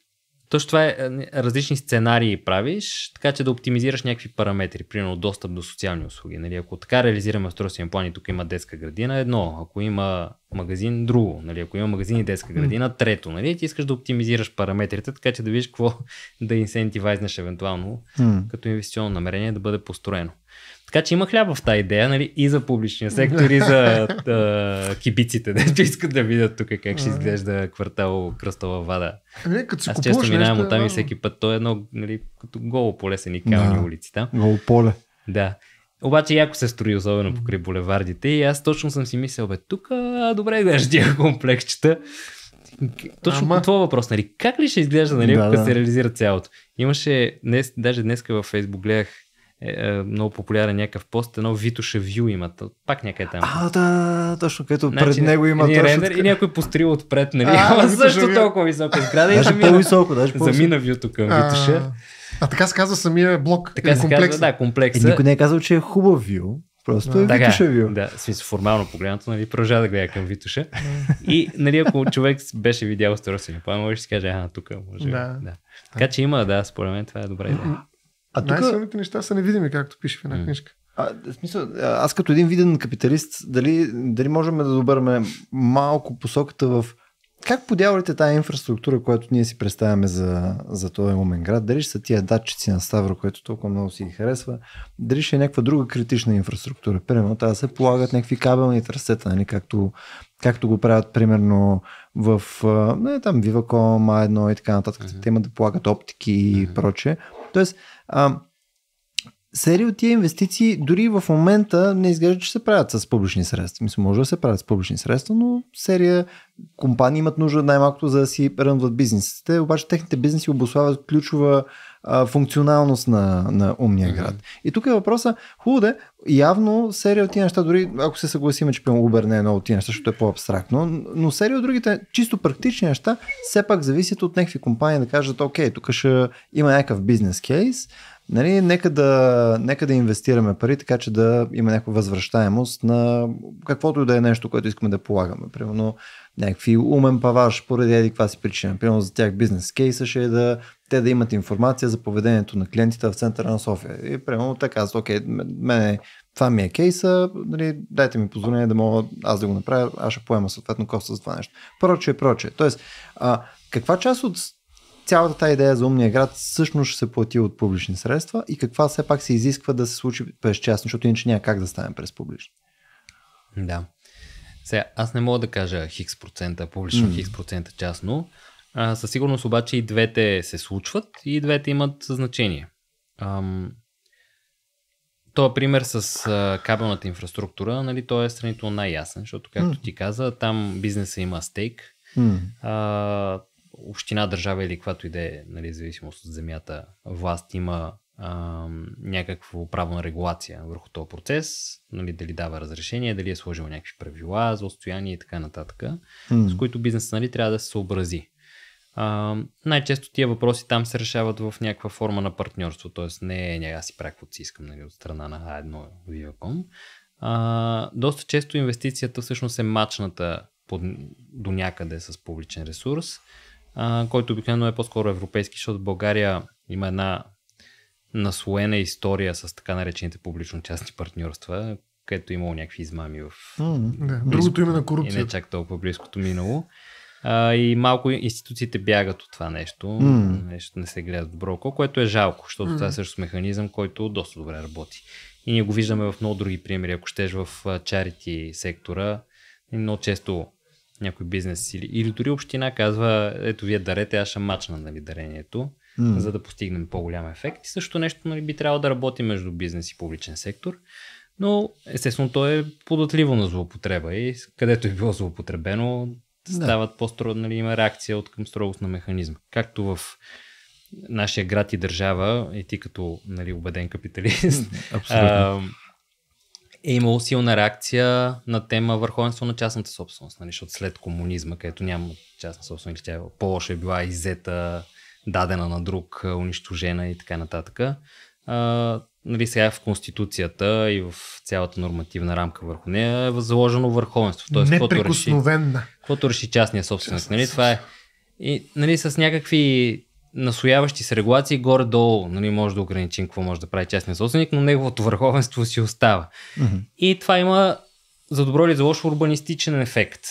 точно това е, е различни сценарии правиш, така че да оптимизираш някакви параметри, примерно достъп до социални услуги. Нали? Ако така реализираме устройствен план и тук има детска градина, едно. Ако има магазин, друго. Нали? Ако има магазин и детска градина, трето. Нали? Ти искаш да оптимизираш параметрите, така че да видиш какво да инсентивайзнеш евентуално като инвестиционно намерение да бъде построено. Така че има хляб в тази идея, нали, и за публичния сектор, и за а, кибиците, че искат да видят тук как ще изглежда квартал Кръстова вада. Не, като си Аз често минавам от там и е всеки път, то е едно, нали, като голо поле са ни камни да, улици там. Голо поле. Да. Обаче яко се строи, особено покрай булевардите и аз точно съм си мислил, бе, тук добре изглежда тия комплекчета. Точно Ама... по това въпрос, нали? Как ли ще изглежда, нали, да, да. се реализира цялото? Имаше, днес, даже днеска във Фейсбук гледах е, е, много популярен някакъв пост, едно Витоша View имат. Пак някъде там. А, да, точно, където значи, пред него има точно рендер, така. И някой пострил отпред, нали? А, а също толкова висока сграда. Даже по-високо, даже по-високо. Замина вюто към а... Витоша. А така се казва самия блок. Така е се комплекса. казва, да, комплекс. И е, е. никой не е казал, че е хубав вю. Просто а, е така, Витоша вил. Да, смисъл, формално погледнато, нали, продължава да гледа към Витоша. и, нали, ако човек беше видял Старосин план, може да си каже, а, тук може. Да. да. Така че има, да, според мен това е добра идея. А тук... Най-силните неща са невидими, както пише в една книжка. А, в смисъл, аз като един виден капиталист, дали, дали можем да добърме малко посоката в как подявалите тая инфраструктура, която ние си представяме за, за този умен град? Дали ще са тия датчици на Ставро, което толкова много си ги харесва? Дали ще е някаква друга критична инфраструктура? Примерно, трябва да се полагат някакви кабелни трасета, нали? както, както го правят примерно в не, там Viva.com, A1 и така нататък. Те имат да полагат оптики и прочее. Тоест, а, серия от тия инвестиции дори в момента не изглежда, че се правят с публични средства. Мисля, може да се правят с публични средства, но серия компании имат нужда най-малкото за да си рънват бизнесите, обаче техните бизнеси обославят ключова а, функционалност на, на умния mm-hmm. град. И тук е въпроса, хубаво да е, явно серия от тия неща, дори ако се съгласим, че пием Uber не е едно от тия неща, защото е по-абстрактно, но серия от другите чисто практични неща все пак зависят от някакви компании да кажат, окей, тук ще има някакъв бизнес кейс, нали, нека, да, нека да инвестираме пари, така че да има някаква възвръщаемост на каквото и да е нещо, което искаме да полагаме. Примерно някакви умен паваш поради еди каква си причина. Примерно за тях бизнес кейса ще е да те да имат информация за поведението на клиентите в центъра на София. И примерно те казват, окей, мене, това ми е кейса, нали, дайте ми позволение да мога аз да го направя, аз ще поема съответно коста за това нещо. Проче, проче. Тоест, а, каква част от цялата тази идея за умния град всъщност ще се плати от публични средства и каква все пак се изисква да се случи през частни, защото иначе няма как да стане през публични. Да. Сега, аз не мога да кажа хикс процента публично, mm. хикс процента частно, а, със сигурност обаче и двете се случват и двете имат значение. Ам... Тоя пример с а, кабелната инфраструктура, нали, той е странито най-ясен, защото, както ти каза, там бизнеса има стейк. А, община, държава или каквато и да е, нали, зависимост от земята, власт има а, някакво право на регулация върху този процес, нали, дали дава разрешение, дали е сложил някакви правила за отстояние и така нататък, м-м. с които бизнесът нали, трябва да се съобрази. А, най-често тия въпроси там се решават в някаква форма на партньорство, т.е. не, не аз си правя каквото си искам нали, от страна на а 1 Viacom. А, доста често инвестицията всъщност е мачната под, до някъде с публичен ресурс, а, който обикновено е по-скоро европейски, защото България има една наслоена история с така наречените публично-частни партньорства, където е имало някакви измами в... Mm, да. Другото име на корупция. И не чак толкова близкото минало. А, и малко институциите бягат от това нещо. Mm. Нещо не се гледа добро око, което е жалко, защото mm. това е също механизъм, който доста добре работи. И ние го виждаме в много други примери. Ако щеш в чарити сектора, много често някой бизнес или, или дори община казва, ето вие дарете, аз ще мачна нали, дарението, mm. за да постигнем по-голям ефект. И също нещо нали, би трябвало да работи между бизнес и публичен сектор. Но естествено то е податливо на злоупотреба и където е било злоупотребено, стават да. по-строго, нали, има реакция от към строгост на механизма. Както в нашия град и държава, и ти като нали, убеден капиталист, а, е имало силна реакция на тема върховенство на частната собственост, нали, защото след комунизма, където няма частна собственост, тя е по-лоша е била иззета, дадена на друг, унищожена и така нататък а, нали, сега в Конституцията и в цялата нормативна рамка върху нея е заложено върховенство. Тоест, Неприкосновенна. Каквото реши, реши частния собственик. Нали, това е. И нали, с някакви насояващи се регулации горе-долу нали, може да ограничим какво може да прави частния собственик, но неговото върховенство си остава. Mm-hmm. И това има за добро или за лошо урбанистичен ефект,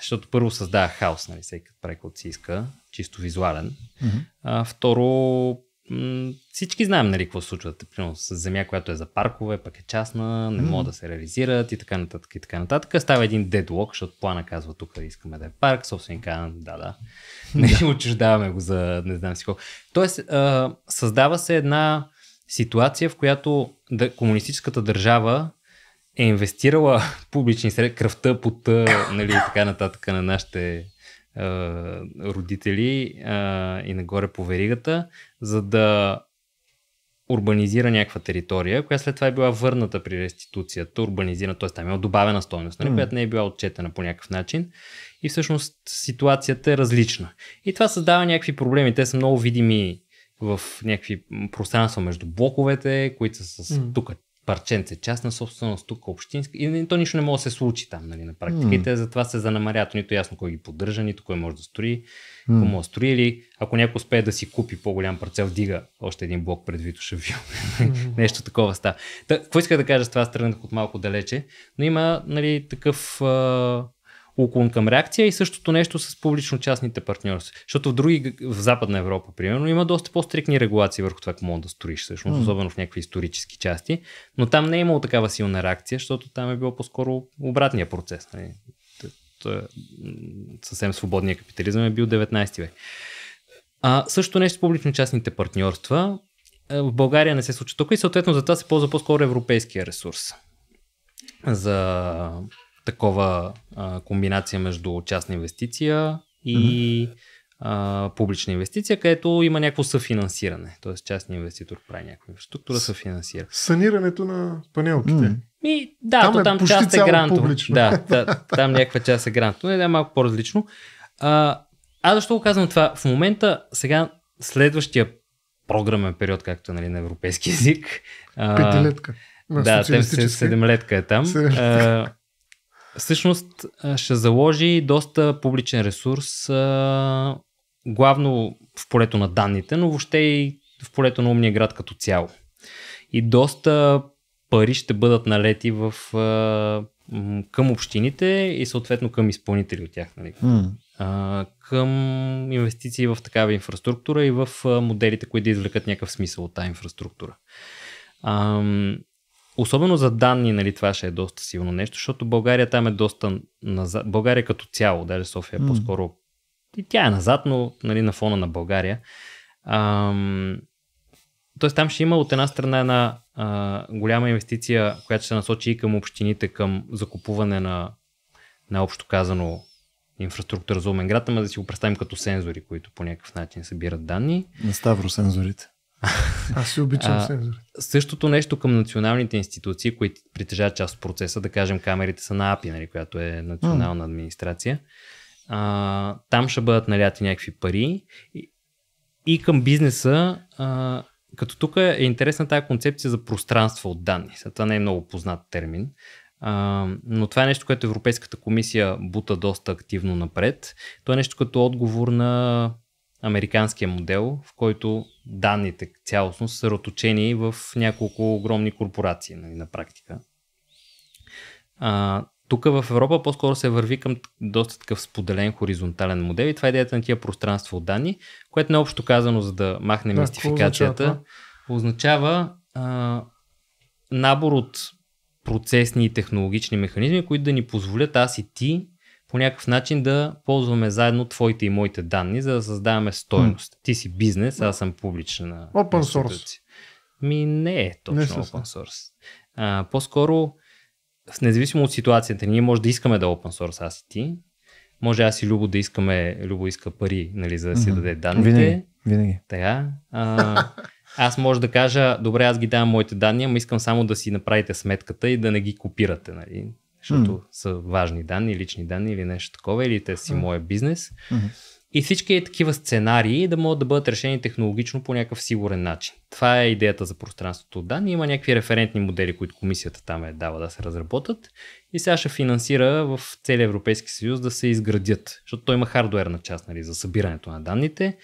защото първо създава хаос, нали, всеки прави си иска, чисто визуален. Mm-hmm. А, второ, всички знаем нали, какво се случва. Примерно с земя, която е за паркове, пък е частна, не мога могат да се реализират и така нататък и така нататък. Става един дедлок, защото плана казва тук искаме да е парк, собственика, да, да. не нали, отчуждаваме го за не знам си колко. Тоест, създава се една ситуация, в която комунистическата държава е инвестирала публични средства, кръвта, пота, нали, и така нататък на нашите родители а, и нагоре по веригата, за да урбанизира някаква територия, която след това е била върната при реституцията, урбанизирана, т.е. там е добавена стойност, нали, mm. която не е била отчетена по някакъв начин. И всъщност ситуацията е различна. И това създава някакви проблеми. Те са много видими в някакви пространства между блоковете, които са с mm. тук парченце, частна собственост, тук общинска. И то нищо не може да се случи там, нали, на практика. Mm. И затова се занамарят. Нито ясно кой ги поддържа, нито кой може да строи, mm. кой може да строи. Или ако някой успее да си купи по-голям парцел, дига още един блок пред Витоша Вил. Mm. Нещо такова става. Та, какво исках да кажа с това, стръгнах от малко далече, но има нали, такъв а, уклон към реакция и същото нещо с публично-частните партньорства. Защото в други, в Западна Европа, примерно, има доста по-стрикни регулации върху това, какво може да строиш, всъщност, mm. особено в някакви исторически части, но там не е имало такава силна реакция, защото там е било по-скоро обратния процес. Нали? Е, съвсем свободния капитализъм е бил 19 век. А, също нещо с публично-частните партньорства. Е, в България не се случва тук и съответно за това се ползва по-скоро европейския ресурс за такова а, комбинация между частна инвестиция и mm-hmm. а, публична инвестиция, където има някакво съфинансиране. Тоест частния инвеститор прави някаква инфраструктура, съфинансира. Санирането на панелките. Mm. Ми, да, там, то, е там е част е грантово. Да, та, там някаква част е грантово. Не, е малко по-различно. А, а защо го казвам това? В момента, сега, следващия програмен период, както е нали, на европейски език. Петилетка. Да, те 7-летка е там. 7-летка всъщност ще заложи доста публичен ресурс, главно в полето на данните, но въобще и в полето на умния град като цяло. И доста пари ще бъдат налети в, към общините и съответно към изпълнители от тях. Нали? Mm. Към инвестиции в такава инфраструктура и в моделите, които да извлекат някакъв смисъл от тази инфраструктура. Особено за данни, нали, това ще е доста силно нещо, защото България там е доста назад. България като цяло, даже София mm. по-скоро. И тя е назад, но нали, на фона на България. Ам... Тоест там ще има от една страна една а, голяма инвестиция, която ще се насочи и към общините, към закупуване на, на общо казано инфраструктура за умен град, ама да си го представим като сензори, които по някакъв начин събират данни. На Ставро сензорите. Аз си обичам сензори. Същото нещо към националните институции, които притежават част от процеса, да кажем камерите са на АПИ, нали, която е национална администрация. А, там ще бъдат наляти някакви пари и, и към бизнеса а, като тук е интересна тази концепция за пространство от данни. Това не е много познат термин. Uh, но това е нещо, което Европейската комисия бута доста активно напред. То е нещо като отговор на американския модел, в който данните цялостно са роточени в няколко огромни корпорации нали, на практика. А, тук в Европа по-скоро се върви към доста такъв споделен хоризонтален модел и това е идеята на тия пространство от данни, което е общо казано, за да махнем да, мистификацията, означава, означава а, набор от процесни и технологични механизми, които да ни позволят аз и ти по някакъв начин да ползваме заедно твоите и моите данни, за да създаваме стоеност. Mm. Ти си бизнес, аз съм публична. Open source. Ми не е точно не open source. А, по-скоро, независимо от ситуацията, ние може да искаме да е open source аз и ти. Може аз и Любо да искаме, Любо иска пари, нали, за да си mm-hmm. даде данните. Винаги. Винаги. Така. А, аз може да кажа, добре, аз ги давам моите данни, ама искам само да си направите сметката и да не ги копирате. Нали? защото mm. са важни данни, лични данни или нещо такова, или те си mm. моя бизнес. Mm-hmm. И всички такива сценарии да могат да бъдат решени технологично по някакъв сигурен начин. Това е идеята за пространството от данни. Има някакви референтни модели, които комисията там е дава да се разработят и сега ще финансира в целия Европейски съюз да се изградят, защото той има хардуерна част нали, за събирането на данните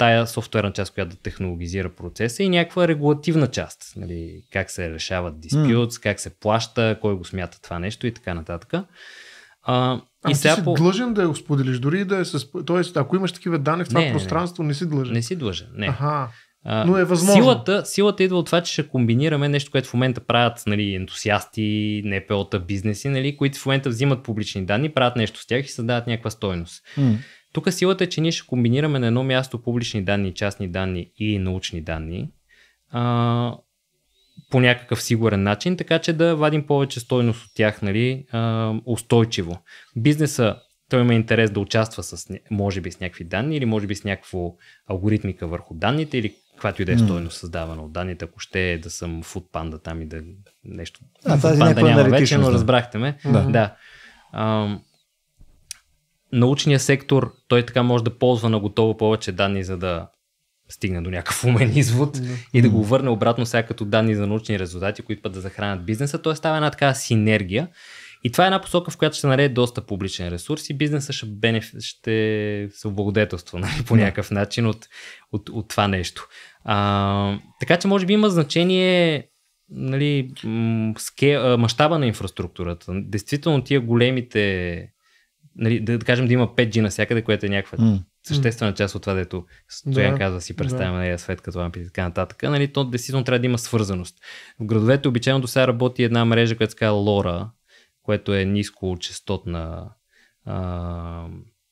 тая софтуерна част, която да технологизира процеса и някаква регулативна част. Нали, как се решават диспютс, mm. как се плаща, кой го смята това нещо и така нататък. А, а и ами сега си по... длъжен да я споделиш, дори да е с... Тоест, ако имаш такива данни в това не, пространство, не, не. не си длъжен. Не си длъжен, не. Аха. Но е възможно. Силата, силата идва от това, че ще комбинираме нещо, което в момента правят нали, ентусиасти, НПО-та, бизнеси, нали, които в момента взимат публични данни, правят нещо с тях и създават някаква стойност. Mm. Тук силата е, че ние ще комбинираме на едно място публични данни, частни данни и научни данни а, по някакъв сигурен начин, така че да вадим повече стойност от тях нали, а, устойчиво. Бизнеса той има интерес да участва с, може би с някакви данни или може би с някаква алгоритмика върху данните или каквато и да е стойност създавана от данните, ако ще е да съм фудпанда там и да е нещо. А, тази няма вече, но разбрахте ме. Да. да. А, научния сектор, той така може да ползва на готово повече данни, за да стигне до някакъв умен извод и да го върне обратно сега като данни за научни резултати, които път да захранят бизнеса. Той става една така синергия. И това е една посока, в която ще нареде доста публичен ресурс и бизнеса ще, бенеф... ще се облагодетелства нали, по някакъв начин от, от, от това нещо. А, така че може би има значение нали, м- ске... мащаба на инфраструктурата. Действително тия големите нали, да, да кажем да има 5G навсякъде, което е някаква mm. съществена част от това, дето Стоян да, казва си представяме да. нали, свет и така нататък, нали, то действително трябва да има свързаност. В градовете обичайно до сега работи една мрежа, която се казва LoRa, което е ниско частотна а,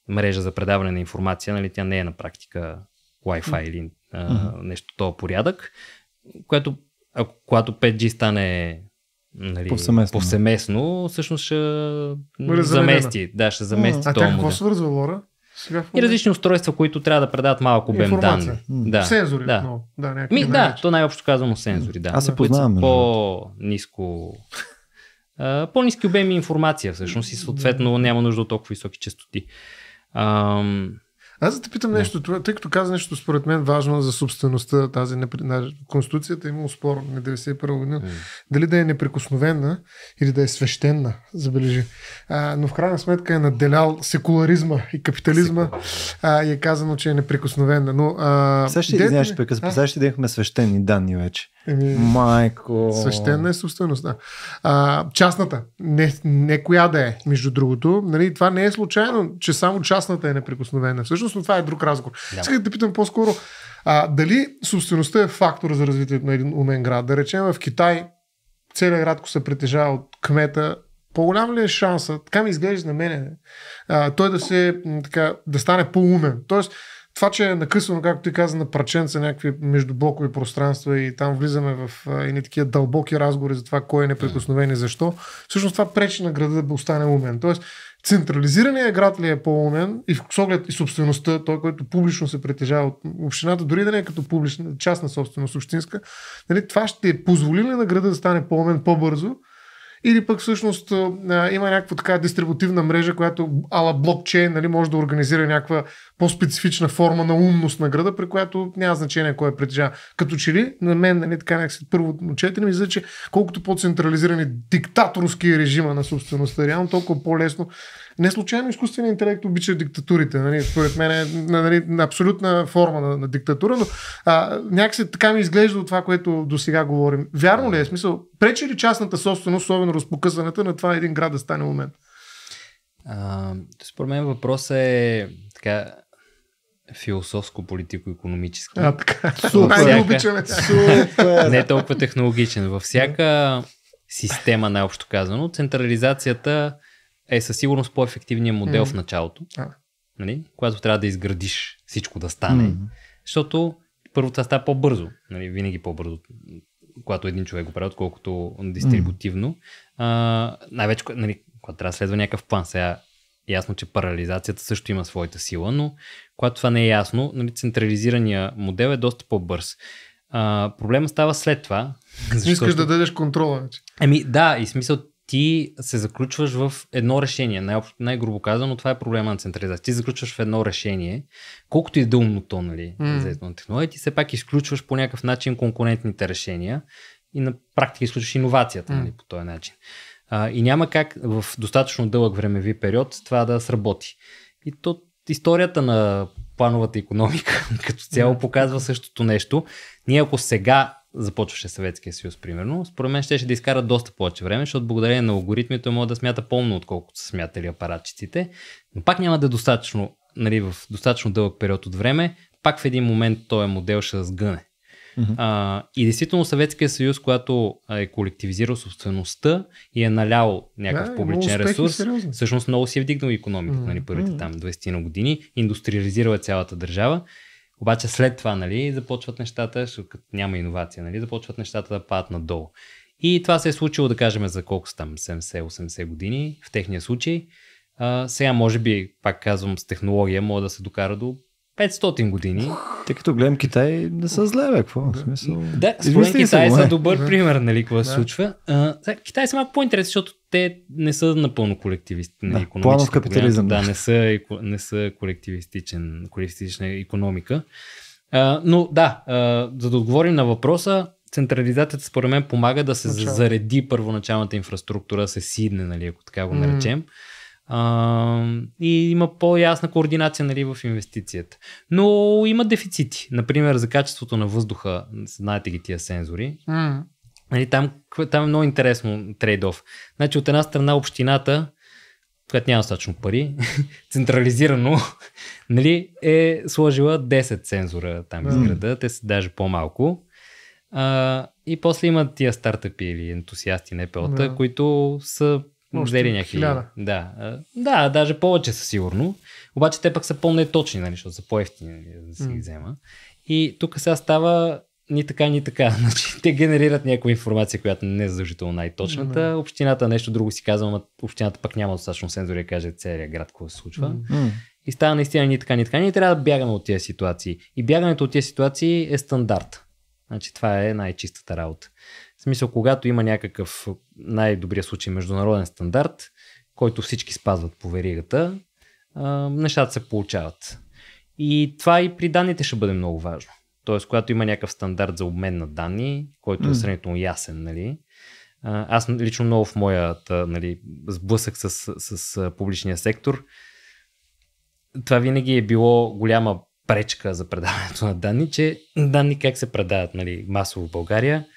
мрежа за предаване на информация, нали, тя не е на практика Wi-Fi или а, mm-hmm. нещо то порядък, което ако, когато 5G стане нали, повсеместно. повсеместно, всъщност ще Бъде замести. Да, ще замести А тя какво свързва, Лора? Сега и различни устройства, които трябва да предават малко обем данни. Да. Сензори да. отново. Да, Ми, да, то най-общо казано сензори. Да. Аз се да. познавам. По-ниско по-низки обеми информация всъщност и съответно няма нужда от толкова високи частоти. Ам, аз да те питам не. нещо, тъй като каза нещо според мен важно за собствеността, тази непри... на конституцията е имало спор на 91 година, дали да е неприкосновена или да е свещена, забележи. А, но в крайна сметка е наделял секуларизма и капитализма а, и е казано, че е неприкосновена. Но, а, сега ще, дет... извиняваш, прекъсвам, сега ще да имахме свещени данни вече. Майко. Свещена е собственост, да. А, частната. Не, не коя да е, между другото. Нали, това не е случайно, че само частната е неприкосновена. Всъщност, но това е друг разговор. Да. сега да питам по-скоро, а, дали собствеността е фактор за развитието на един умен град? Да речем, в Китай целият град, се притежава от кмета, по-голям ли е шанса, така ми изглежда на мене, а, той да, се, така, да стане по-умен? Тоест, това, че е накъсано, както ти каза, на парченца някакви междублокови пространства и там влизаме в едни такива дълбоки разговори за това кой е неприкосновен и защо, всъщност това пречи на града да остане умен. Тоест, централизираният град ли е по-умен и в оглед и собствеността, той, който публично се притежава от общината, дори да не е като публична, частна собственост, общинска, нали, това ще позволи ли на града да стане по-умен по-бързо или пък всъщност а, има някаква така дистрибутивна мрежа, която ала блокчейн нали, може да организира някаква по-специфична форма на умност на града, при която няма значение кой е притежава. Като че ли, на мен нали, така някакси първо четене ми излиза, че колкото по-централизирани диктаторски режима на собствеността, реално толкова по-лесно не случайно изкуственият интелект обича диктатурите. Нали? Според мен е нали, абсолютна форма на, на диктатура, но а, някакси така ми изглежда от това, което до сега говорим. Вярно ли е смисъл? Пречи ли частната собственост, особено разпокъсаната на това един град да стане момент? според мен въпросът е така, философско-политико-економически. А, така. Супер. Всяка... обичаме. Супер. Не е толкова технологичен. Във всяка система, най-общо казано, централизацията е със сигурност по-ефективният модел mm-hmm. в началото, а. нали? когато трябва да изградиш всичко да стане, mm-hmm. защото първо това става по-бързо, нали? винаги по-бързо, когато един човек го прави, отколкото дистрибутивно. Mm-hmm. А, най-вече, нали, когато трябва да следва някакъв план. Сега ясно, че парализацията също има своята сила, но когато това не е ясно, нали, централизирания модел е доста по-бърз. А, проблема става след това. Защото... Искаш да дадеш контрола. Ами да, и смисъл ти се заключваш в едно решение. Най- най-грубо казано, това е проблема на централизация. Ти заключваш в едно решение, колкото и да е умно то, нали, mm. за едно технология, ти все пак изключваш по някакъв начин конкурентните решения и на практика изключваш иновацията нали, по този начин. А, и няма как в достатъчно дълъг времеви период това да сработи. И то историята на плановата економика като цяло показва същото нещо. Ние ако сега започваше Съветския съюз, примерно, според мен щеше да изкара доста повече време, защото благодарение на алгоритмите може да смята по отколкото са смятали апаратчиците, но пак няма да е достатъчно, нали, в достатъчно дълъг период от време, пак в един момент този е модел ще сгъне. Uh-huh. А, и действително Съветския съюз, когато е колективизирал собствеността и е налял някакъв yeah, публичен ресурс, сериозно. всъщност много си е вдигнал економиката uh-huh. нали, първите uh-huh. там 20 на години, индустриализирала е цялата държава обаче след това, нали, започват нещата, като няма иновация, нали, започват нещата да падат надолу. И това се е случило, да кажем, за колко са там, 70-80 години, в техния случай. А, сега, може би, пак казвам, с технология може да се докара до 500 години. Тъй като гледам Китай, не са зле, бе, какво? Да. Смисъл... Да, според Китай са е добър да. пример, нали, какво да. се случва. А, Китай са малко по-интересни, защото те не са напълно колективисти. Нали, да, планов капитализъм. Да, не са, не са колективистичен, колективистична економика. А, но да, а, за да отговорим на въпроса, централизацията според мен помага да се Начало. зареди първоначалната инфраструктура, се сидне, нали, ако така го наречем. Mm а, и има по-ясна координация нали, в инвестицията. Но има дефицити. Например, за качеството на въздуха, знаете ги тия сензори. Mm. Нали, там, там е много интересно трейдов. Значи от една страна общината, която няма достатъчно пари, централизирано, нали, е сложила 10 сензора там mm. из града, те са даже по-малко. А, и после има тия стартъпи или ентусиасти, НПО-та, yeah. които са взели някакви. Да. да, даже повече със сигурно. Обаче те пък са по-неточни, нали, защото са по-ефтини нали, да си ги взема. И тук сега става ни така, ни така. Значи, те генерират някаква информация, която не е задължително най-точната. Mm-hmm. Общината нещо друго си казва, но общината пък няма достатъчно сензори да каже целият град какво се случва. Mm-hmm. И става наистина ни така, ни така. Ние трябва да бягаме от тези ситуации. И бягането от тези ситуации е стандарт. Значи това е най-чистата работа. В смисъл, когато има някакъв най-добрия случай международен стандарт, който всички спазват по веригата, нещата се получават. И това и при данните ще бъде много важно. Тоест, когато има някакъв стандарт за обмен на данни, който е сравнително ясен, нали? Аз лично много в моята нали, сблъсък с, с, с публичния сектор, това винаги е било голяма пречка за предаването на данни, че данни как се предават нали, масово в България –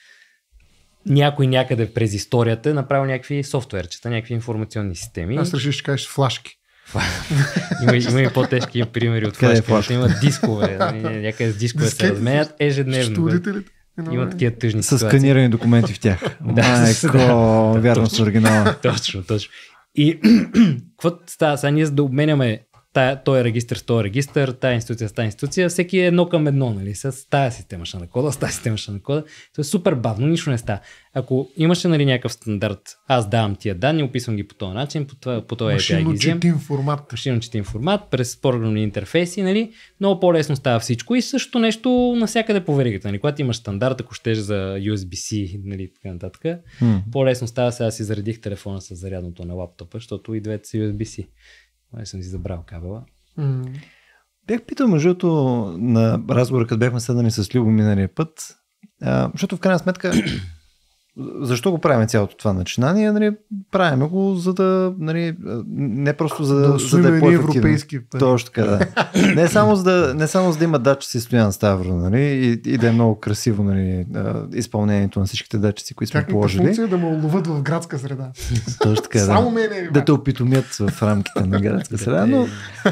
някой някъде през историята е направил някакви софтуерчета, някакви информационни системи. Аз реших, ще кажеш флашки. има, има и по-тежки примери от е флашки. Е флашка? Има дискове. Нали, някъде с дискове се разменят ежедневно. Има такива тъжни С сканирани документи в тях. Майко, вярно с оригинала. Точно, точно. И какво става? Сега ние за да обменяме тая, той е регистр с този регистр, тая институция с тази институция, всеки е едно към едно, нали? С тая система ще накода, с тази система ще накода. То е супер бавно, нищо не става. Ако имаше нали, някакъв стандарт, аз давам тия данни, описвам ги по този начин, по, това, по този Машинно четим формат. Машинно четим формат, през програмни интерфейси, нали? Много по-лесно става всичко и също нещо навсякъде по веригата. Нали? Когато имаш стандарт, ако щеш за USB-C, нали, така нататък, mm. по-лесно става. Сега си заредих телефона с зарядното на лаптопа, защото и двете са USB-C. Май съм си забрал кабела. Mm. Бях питал, между на разговора, като бяхме седнали с Любо миналия път, а, защото в крайна сметка защо го правим цялото това начинание? Нали, правим го, за да. Нали, не просто за да. За да е европейски. Пари. Точно така, да. не, само за да не само за да има дача си Стоян Ставро, нали, и, и да е много красиво нали, изпълнението на всичките дачици, които сме Чакайте положили. Функция е да ме ловят в градска среда. Точно така. само да. Е, е, да те опитомят в рамките на градска среда. Но,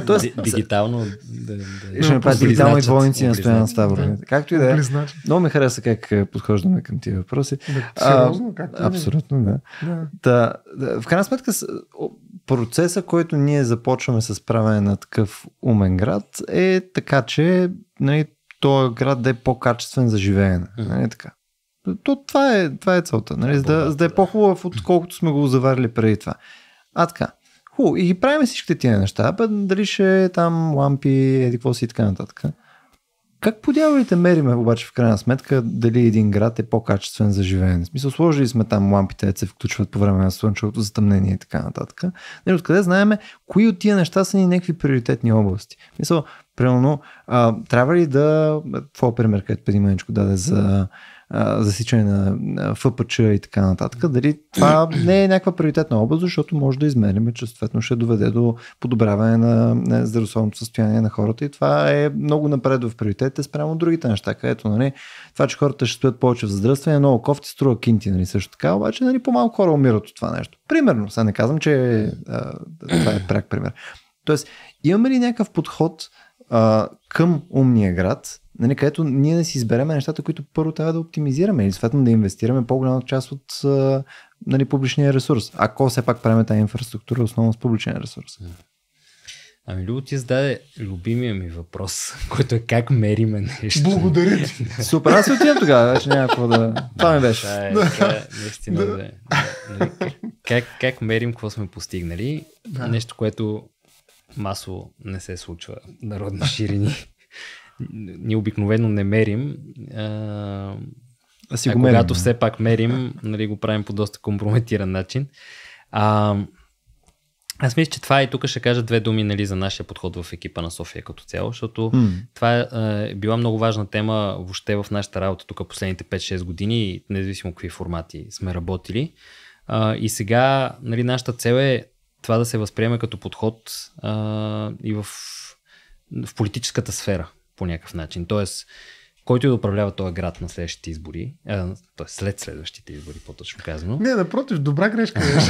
тоест, дигитално. Да, да, ще направи дигитални двойници на Стоян Ставро. Нали. Както и да е. Много ми хареса как е, подхождаме към тия въпроси. Да. Сериозно? Как е. абсолютно, да. да. Та, да. В крайна сметка, процеса, който ние започваме с правене на такъв умен град е така, че нали, този е град да е по-качествен за живеене. Нали, така. То, това е, това е целта. Нали, за, да, за да е по-хубав, отколкото сме го заварили преди това. А така. Хубаво. И ги правим всичките тия неща. Бе, дали ще е там лампи, еди какво си и така нататък. Как по дяволите мериме обаче в крайна сметка дали един град е по-качествен за живеене? В смисъл, сложили сме там лампите, се включват по време на слънчевото затъмнение и така нататък. Не, нали, откъде знаеме кои от тия неща са ни някакви приоритетни области? В смисъл, примерно, а, трябва ли да... Това е пример, където преди маничко даде за засичане на, ФПЧ и така нататък, дали това не е някаква приоритетна област, защото може да измерим, че съответно ще доведе до подобряване на, на здравословното състояние на хората и това е много напред в приоритетите спрямо другите неща, където нали, това, че хората ще стоят повече в задръстване, много кофти струва кинти, нали, също така, обаче нали, по-малко хора умират от това нещо. Примерно, сега не казвам, че а, това е пряк пример. Тоест, имаме ли някакъв подход а, към умния град, нали, където ние да си избереме нещата, които първо трябва да оптимизираме или съответно да инвестираме по-голяма част от нали, публичния ресурс, ако все пак правим тази инфраструктура основно с публичен ресурс. Ами, Любо, ти зададе любимия ми въпрос, който е как мериме нещо. Благодаря ти. Супер, аз се отивам тогава, вече няма какво да... Това ми беше. Да, е, да, наистина, да. да. Нали, как, как мерим, какво сме постигнали? Да. Нещо, което масово не се случва народни ширини ние обикновено не мерим. А, а, си а го мерим, когато не. все пак мерим, нали, го правим по доста компрометиран начин. А, аз мисля, че това и тук ще кажа две думи нали, за нашия подход в екипа на София като цяло, защото mm. това е, е била много важна тема въобще в нашата работа тук последните 5-6 години, независимо какви формати сме работили. А, и сега нали, нашата цел е това да се възприеме като подход а, и в, в политическата сфера по някакъв начин. Тоест, който и да управлява този град на следващите избори, а, т.е. след следващите избори, по-точно казано. Не, напротив, добра грешка. Е.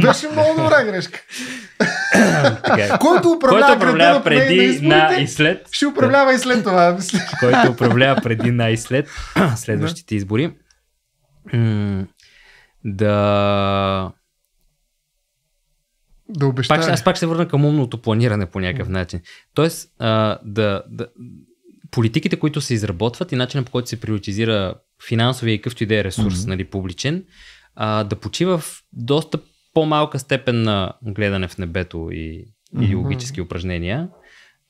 Беше много добра грешка. Е. който управлява, който управлява преди, на, на и след. Ще управлява и след това. който управлява преди, на и след следващите избори. Да да обещае. Пак, аз пак се върна към умното планиране по някакъв начин. Тоест, а, да, да, политиките, които се изработват и начинът по който се приоритизира финансовия и какъвто и да е ресурс, mm-hmm. нали, публичен, а, да почива в доста по-малка степен на гледане в небето и, mm-hmm. и логически упражнения,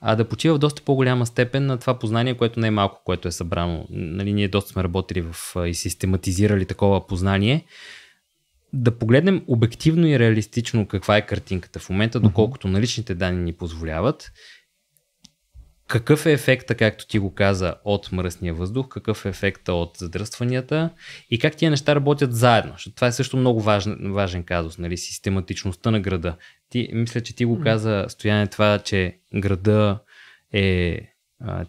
а да почива в доста по-голяма степен на това познание, което не е малко, което е събрано. Нали, ние доста сме работили в, и систематизирали такова познание, да погледнем обективно и реалистично каква е картинката в момента, доколкото наличните данни ни позволяват. Какъв е ефекта, както ти го каза, от мръсния въздух, какъв е ефекта от задръстванията и как тия неща работят заедно? Защото това е също много важен, важен казус, нали? систематичността на града. Ти, мисля, че ти го каза, стояне това, че града е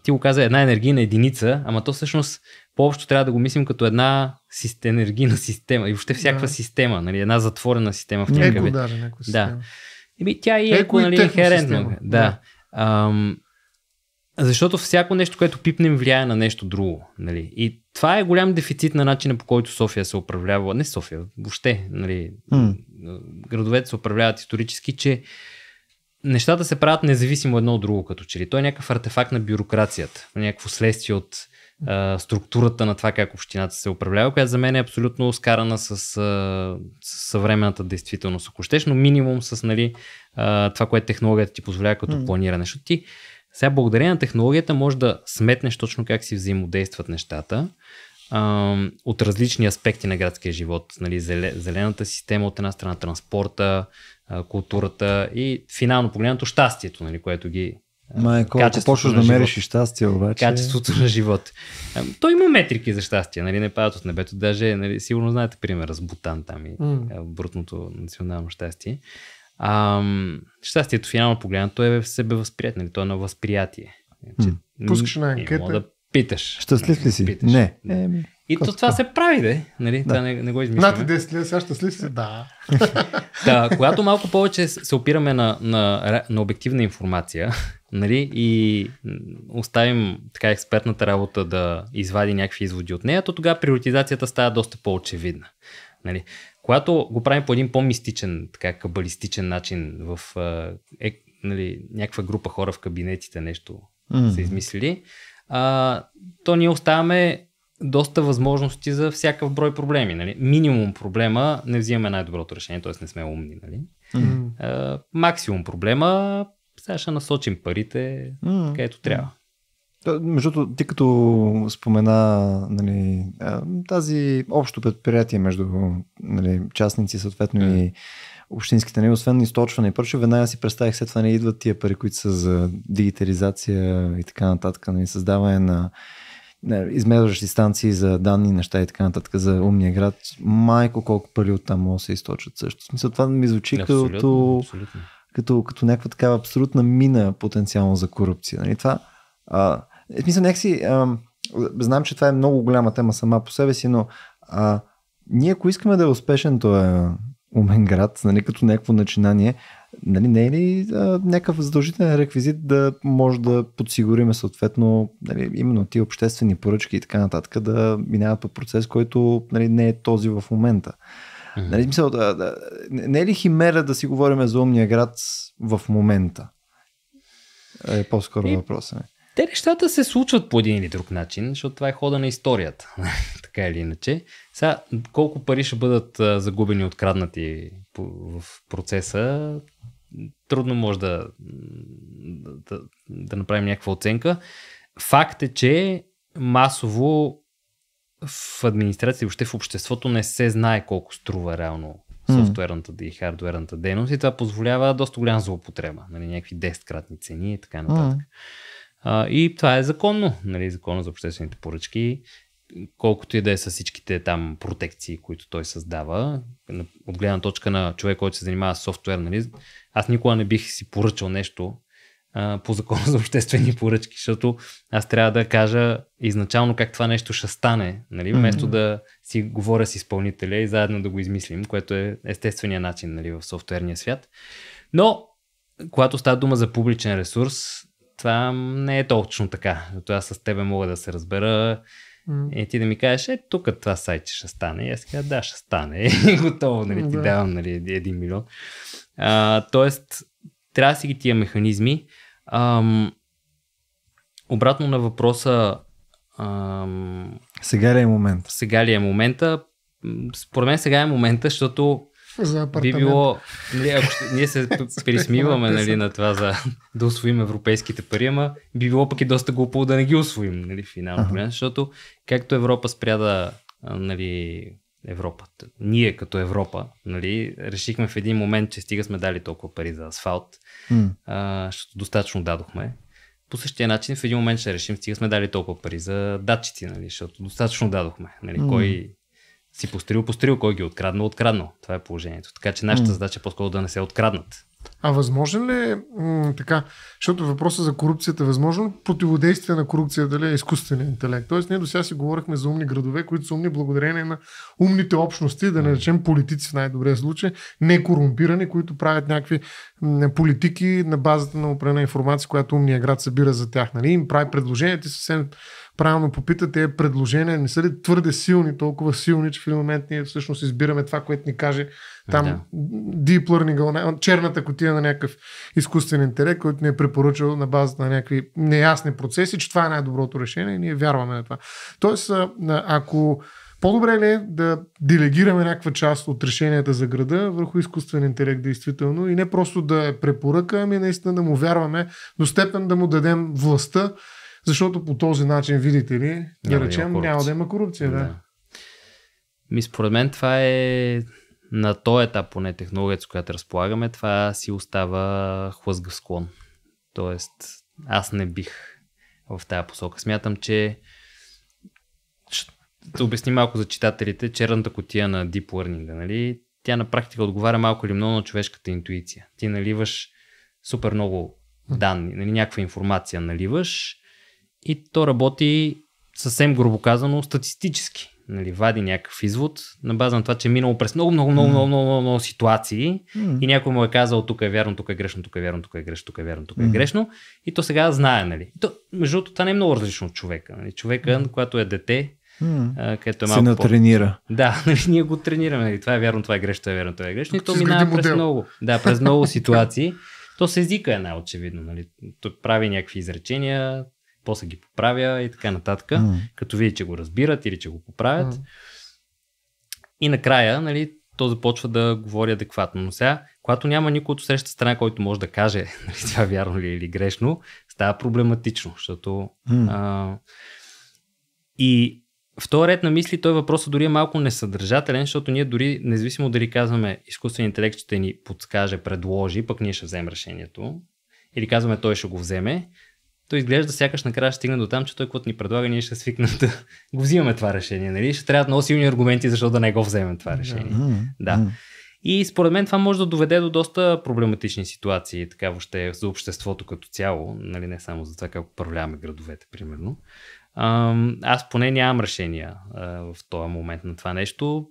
ти го каза една енергийна единица, ама то всъщност по-общо трябва да го мислим като една енергийна система и въобще всякаква да. система, нали, една затворена система в някакъв вид. Да, да. Еми, тя и еко, еко нали, е Да. да. Ам, защото всяко нещо, което пипнем, влияе на нещо друго. Нали? И това е голям дефицит на начина по който София се управлява. Не София, въобще. Нали, mm. Градовете се управляват исторически, че нещата се правят независимо едно от друго, като че ли. Той е някакъв артефакт на бюрокрацията, някакво следствие от структурата на това как общината се управлява, която за мен е абсолютно скарана с, с съвременната действителност, ако щеш, но минимум с нали, това, което технологията ти позволява като планиране. Защото ти сега благодарение на технологията може да сметнеш точно как си взаимодействат нещата от различни аспекти на градския живот. Нали, зелената система от една страна, транспорта, културата и финално погледнато щастието, нали, което ги Майко, ако почваш да мериш и щастие обаче... Качеството на живот. Той има метрики за щастие, нали, не падат от небето. Даже, нали, сигурно знаете пример, с Бутан там и mm. брутното национално щастие. А, щастието финално погледнато е в себе възприят, нали, то е на възприятие. Че, значи, mm. Пускаш на анкета. да питаш. Щастлив ли си? Питаш. Не. Еми. И то това се прави, де. Нали? Да. Това не, не го измисляме. Над 10 лет, сега щастлив си, да. да. Когато малко повече се опираме на, на, на обективна информация нали? и оставим така експертната работа да извади някакви изводи от нея, то тогава приоритизацията става доста по-очевидна. Нали? Когато го правим по един по-мистичен, така кабалистичен начин в е, нали, някаква група хора в кабинетите нещо mm. са измислили, а, то ние оставаме доста възможности за всякакъв брой проблеми. Нали? Минимум проблема не взимаме най-доброто решение, т.е. не сме умни. Нали? Mm-hmm. А, максимум проблема, сега ще насочим парите mm-hmm. където трябва. Между другото, ти като спомена нали, тази общо предприятие между нали, частници, съответно mm. и е. общинските, нали, освен източване и прочее, веднага си представих след това не идват тия пари, които са за дигитализация и така нататък, нали, създаване на не, измерваш дистанции за данни, неща и така нататък за умния град, майко колко пари оттам може да се източат също. Смисъл, това ми звучи абсолютно, като, абсолютно. Като, като някаква такава абсолютна мина потенциално за корупция. Нали? Това, а, е, в смисъл, някакси, а, знам, че това е много голяма тема сама по себе си, но а, ние ако искаме да е успешен този умен град, нали, като някакво начинание, Нали, не е ли а, някакъв задължителен реквизит да може да подсигуриме съответно нали, именно тия обществени поръчки и така нататък да минават по процес, който нали, не е този в момента? Mm-hmm. Нали, мисъл, да, да, не е ли химера да си говорим за умния град в момента? Е по-скоро и... въпросът ми. Те нещата се случват по един или друг начин, защото това е хода на историята, така или иначе. Сега, колко пари ще бъдат загубени, откраднати в процеса, трудно може да, да, да направим някаква оценка. Факт е, че масово в администрация и въобще в обществото не се знае колко струва реално софтуерната и хардуерната дейност и това позволява доста голяма злоупотреба, нали, някакви 10-кратни цени и така нататък. Mm. А, и това е законно, нали, законно за обществените поръчки колкото и да е с всичките там протекции, които той създава, от гледна точка на човек, който се занимава с софтуер, нали, аз никога не бих си поръчал нещо а, по закона за обществени поръчки, защото аз трябва да кажа изначално как това нещо ще стане, нали, вместо mm-hmm. да си говоря с изпълнителя и заедно да го измислим, което е естествения начин нали, в софтуерния свят. Но, когато става дума за публичен ресурс, това не е точно така. аз с тебе мога да се разбера Mm. И ти да ми кажеш, е, тук това сайт, ще стане. И аз казвам, да, ще стане. И готово, нали, ти да. давам нали, един милион. А, тоест, трябва да си ги тия механизми. Ам, обратно на въпроса. Ам, сега ли е момента? Сега ли е момента? Според мен сега е момента, защото за апартамент. Би било, нали, ако ще, ние се пересмиваме нали, на това за да освоим европейските пари, ама би било пък и доста глупо да не ги освоим нали, финално, ага. защото както Европа спря да нали, Европа. Ние като Европа, нали, решихме в един момент, че стига сме дали толкова пари за асфалт, а, защото достатъчно дадохме. По същия начин в един момент ще решим, стига сме дали толкова пари за датчици, нали, защото достатъчно дадохме. Нали, mm. Кой си пострил, пострил, кой ги е открадна, откраднал. Това е положението. Така че нашата задача е по-скоро да не се откраднат. А възможно ли е м- така, защото въпросът за корупцията, възможно противодействие на корупция, дали е изкуственият интелект? Тоест ние до сега си говорихме за умни градове, които са умни благодарение на умните общности, да наречем политици в най-добрия случай, не корумпирани, които правят някакви м- политики на базата на определена информация, която умния град събира за тях. Нали? Им прави предложението и съвсем правилно попита, тези предложения не са ли твърде силни, толкова силни, че в един момент ние всъщност избираме това, което ни каже там да. Deep Learning, черната котия на някакъв изкуствен интелект, който ни е препоръчал на базата на някакви неясни процеси, че това е най-доброто решение и ние вярваме на това. Тоест, ако по-добре ли е да делегираме някаква част от решенията за града върху изкуствен интелект, действително, и не просто да е препоръка, ами наистина да му вярваме до степен да му дадем властта защото по този начин, видите ли, да речем, да няма да има корупция. Да. да. Ми, според мен това е на този етап, поне технологията, с която разполагаме, това си остава хлъзгав склон. Тоест, аз не бих в тази посока. Смятам, че да обясни малко за читателите, черната котия на Deep Learning, нали? тя на практика отговаря малко или много на човешката интуиция. Ти наливаш супер много данни, нали, някаква информация наливаш и то работи съвсем грубо казано статистически. Нали, вади някакъв извод на база на това, че е минало през много, много, много, много, много, много, много ситуации mm. и някой му е казал тук е вярно, тук е грешно, тук е вярно, тук е грешно, тук е вярно, тук е mm. грешно и то сега знае. Нали. то, между другото, това не е много различно от човека. Нали. Човека, mm. когато е дете, Mm. Където е малко. Се натренира. По... Да, нали, ние го тренираме. Нали, това е вярно, това е грешно, това е вярно, това е грешно. И то минава през много, да, през много ситуации. То се езика е най-очевидно. Нали. То прави някакви изречения, после ги поправя и така нататък, mm. като види, че го разбират или че го поправят. Mm. И накрая, нали, то започва да говори адекватно. Но сега, когато няма никой от среща страна, който може да каже нали, това вярно ли е или грешно, става проблематично, защото. Mm. А, и в този ред на мисли той въпросът дори е малко несъдържателен, защото ние дори, независимо дали казваме изкуствен интелект ще ни подскаже, предложи, пък ние ще вземем решението, или казваме той ще го вземе, то изглежда сякаш накрая ще стигне до там, че той каквото ни предлага, ние ще свикнем да го взимаме това решение. Нали? Ще трябват много силни аргументи, защо да не го вземем това решение. Mm-hmm. Да. И според мен това може да доведе до доста проблематични ситуации, така въобще за обществото като цяло, нали, не само за това как управляваме градовете, примерно. Аз поне нямам решения в този момент на това нещо.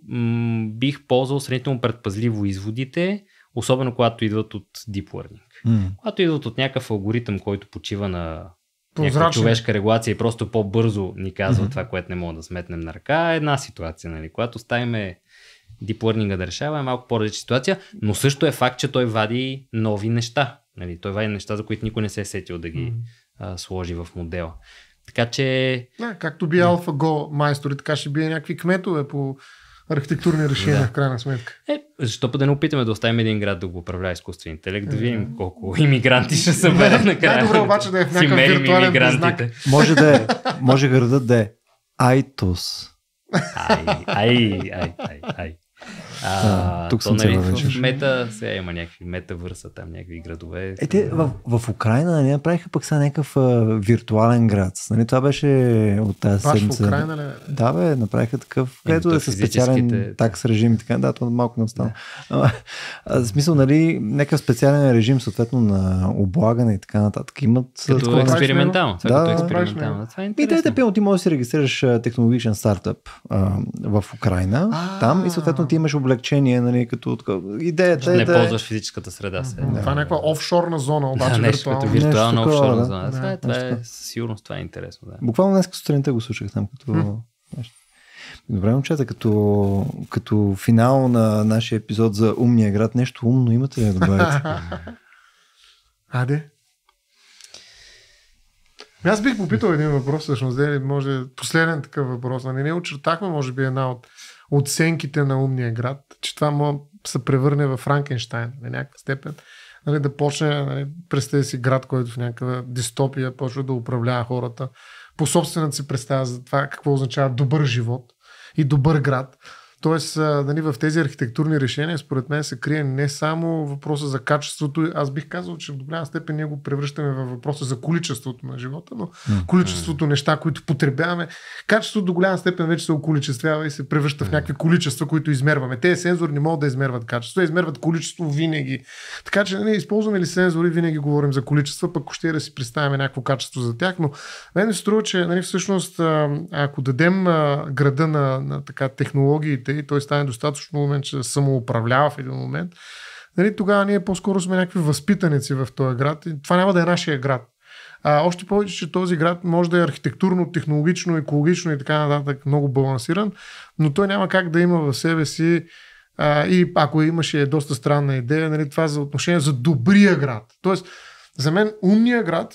Бих ползвал сравнително предпазливо изводите, особено когато идват от Deep Learning. Mm. Когато идват от някакъв алгоритъм, който почива на някаква човешка регулация и просто по-бързо ни казва mm-hmm. това, което не мога да сметнем на ръка, е една ситуация. Нали? Когато ставиме deep learning да решава, е малко по-различна ситуация, но също е факт, че той вади нови неща. Нали? Той вади неща, за които никой не се е сетил да ги mm-hmm. а, сложи в модела. Така че... Да, както би AlphaGo майстори, така ще бие някакви кметове по архитектурни решения, да. в крайна сметка. Е, защо па да не опитаме да оставим един град да го управлява изкуствен интелект, да видим колко иммигранти ще събере накрая. Най-добре обаче да е в някакъв виртуален знак. Може да е, може градът да е Айтос. Ай, ай, ай, ай, ай. А, а, тук то, съм нали, в мета, сега има някакви метавърса, там някакви градове. Е, те, в, в Украина не нали, направиха пък сега някакъв а, виртуален град. Нали, това беше от тази Паш, седмица. В Украина, ли? Е? Да, бе, направиха такъв, където да е със специален такс режим и така. Да, то малко не е остана. Да. смисъл, нали, някакъв специален режим, съответно, на облагане и така нататък. Имат. Като такова... експериментално. Това, да, като експериментално. Това е, е интересно. И ти можеш да си регистрираш технологичен стартъп а, в Украина, а там и съответно ти имаш облегчение облегчение, нали, като идеята е не ползваш физическата среда. Се. Да. Това е някаква офшорна зона, обаче да, нещо виртуална. Като виртуална нещо офшорна да. зона. Да, това е, е със сигурност това е интересно. Да. Буквално днес сутринта го слушах там като... Хм. Добре, момчета, като, като финал на нашия епизод за умния град, нещо умно имате ли да добавите? Аде? Аз бих попитал един въпрос, всъщност, може последен такъв въпрос. Не, нали? не очертахме, може би, една от оценките на умния град, че това му се превърне в Франкенштайн на нали, някаква степен. Нали, да почне, нали, представи си град, който в някаква дистопия почва да управлява хората. По собствената си представя за това какво означава добър живот и добър град Тоест, нали, в тези архитектурни решения, според мен, се крие не само въпроса за качеството. Аз бих казал, че до голяма степен ние го превръщаме в въпроса за количеството на живота, но mm-hmm. количеството неща, които потребяваме, качеството до голяма степен вече се околичествява и се превръща в някакви количества, които измерваме. Те сензори не могат да измерват качество, измерват количество винаги. Така че, нали, използваме ли сензори, винаги говорим за количество, пък ще да си представяме някакво качество за тях. Но мен се струва, че нали, всъщност, ако дадем града на, на така, технологиите, и той стане достатъчно умен, че самоуправлява в един момент, нали, тогава ние по-скоро сме някакви възпитаници в този град. И това няма да е нашия град. А, още повече, че този град може да е архитектурно, технологично, екологично и така нататък много балансиран, но той няма как да има в себе си а, и ако имаше доста странна идея, нали, това за отношение за добрия град. Тоест, за мен умния град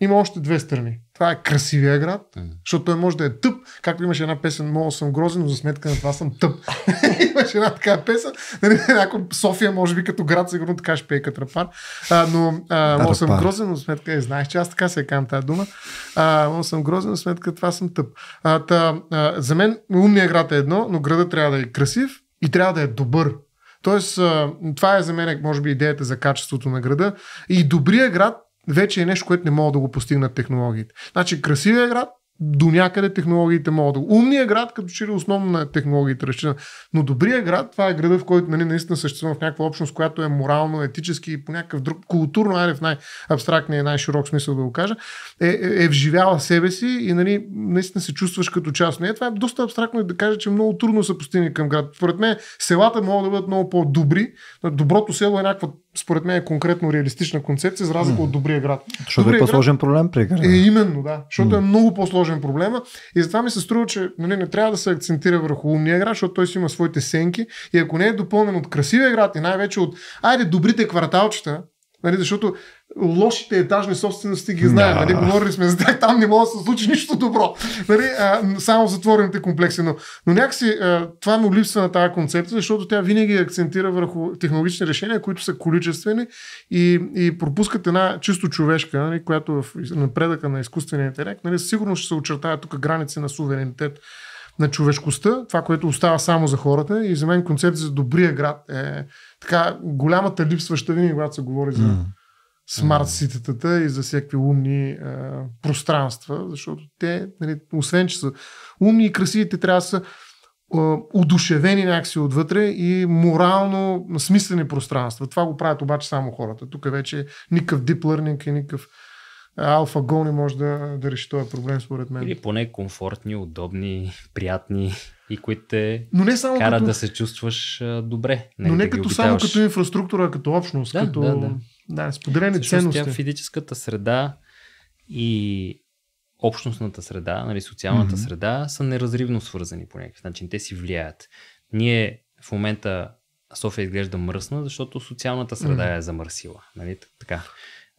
има още две страни. Това е красивия град, mm. защото той може да е тъп. Както имаше една песен, мога съм грозен, но за сметка на това съм тъп. имаше една такава песен. Нали, някой София, може би като град, сигурно така ще пее рапар. А, но а, мога съм грозен, но за сметка е, знаеш, че аз така се кам тази дума. А, мога съм грозен, но за сметка това съм тъп. А, та, а, за мен умния град е едно, но града трябва да е красив и трябва да е добър. Тоест, това е за мен, може би, идеята за качеството на града. И добрия град вече е нещо, което не могат да го постигнат технологиите. Значи красивия град до някъде технологиите могат да Умният град, като че ли основно на технологиите разчита. Но добрият град, това е града, в който нали, наистина съществува в някаква общност, която е морално, етически и по някакъв друг, културно, айде в най-абстрактния и най-широк смисъл да го кажа, е, е, е вживяла себе си и нали, наистина се чувстваш като част. Не, това е доста абстрактно и да кажа, че много трудно са постигне към град. Според мен селата могат да бъдат много по-добри. Доброто село е някаква според мен е конкретно реалистична концепция, за разлика mm. от добрия град. Защото е добрия е по-сложен град... проблем при Е, именно, да. Защото mm. е много по-сложен сложен проблема и затова ми се струва, че нали, не трябва да се акцентира върху умния град, защото той си има своите сенки и ако не е допълнен от красивия град и най-вече от айде добрите кварталчета, нали, защото лошите етажни собствености ги знаем. Да. Нали? Говорили сме за тях, там не може да се случи нищо добро. Нали? А, само затворените комплекси. Но, но някакси а, това му липсва на тази концепция, защото тя винаги акцентира върху технологични решения, които са количествени и, и пропускат една чисто човешка, нали? която в напредъка на изкуствения интелект, нали? сигурно ще се очертава тук граници на суверенитет на човешкостта, това, което остава само за хората. И за мен концепцията за добрия град е така голямата липсваща винаги, когато се говори за mm смарт ситетата и за всякакви умни а, пространства, защото те, нали, освен че са умни и красиви, те трябва да са удушевени някакси отвътре и морално смислени пространства. Това го правят обаче само хората. Тук вече никакъв deep learning и никакъв алфа гол не може да, да реши този проблем, според мен. Или поне комфортни, удобни, приятни и които те но не само карат като... да се чувстваш добре. Не нали, но не да като само като инфраструктура, като общност, да, като... Да, да. Да, споделени Също ценности. Тя физическата среда и общностната среда, нали, социалната mm-hmm. среда са неразривно свързани по някакъв начин. Те си влияят. Ние в момента София изглежда мръсна, защото социалната среда mm-hmm. я е замърсила. Нали? Така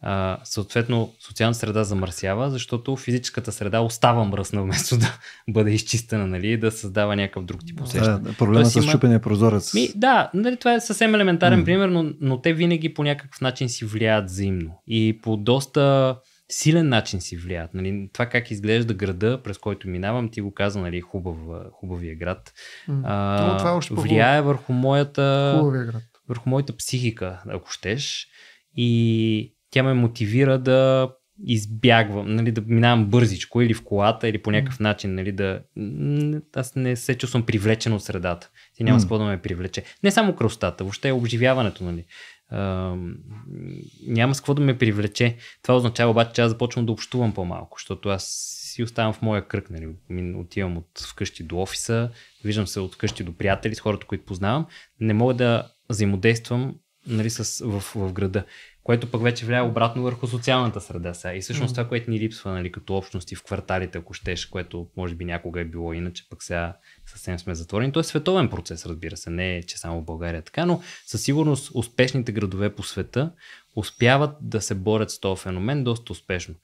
а, съответно социалната среда замърсява, защото физическата среда остава мръсна вместо да бъде изчистена нали, да създава някакъв друг тип усещане. Да, проблема Тоест, с има... чупения прозорец. Ми, да, нали, това е съвсем елементарен mm. пример, но, но те винаги по някакъв начин си влияят взаимно и по доста силен начин си влияят. Нали, това как изглежда града, през който минавам, ти го каза, нали, хубав, хубавия град, mm. а, Но това е още влияе върху моята, върху моята психика, ако щеш. И тя ме мотивира да избягвам, нали, да минавам бързичко или в колата, или по някакъв mm. начин, нали, да... Аз не се чувствам привлечен от средата. Ти няма mm. спо да ме привлече. Не само кръстата, въобще е обживяването, нали. А, няма с какво да ме привлече. Това означава обаче, че аз започвам да общувам по-малко, защото аз си оставам в моя кръг, нали. Отивам от вкъщи до офиса, виждам се от вкъщи до приятели, с хората, които познавам. Не мога да взаимодействам нали, с, в, в града, което пък вече влияе обратно върху социалната среда сега. И всъщност mm. това, което ни липсва нали, като общности в кварталите, ако щеш, което може би някога е било иначе, пък сега съвсем сме затворени. То е световен процес, разбира се, не е, че само в България е така, но със сигурност успешните градове по света успяват да се борят с този феномен доста успешно.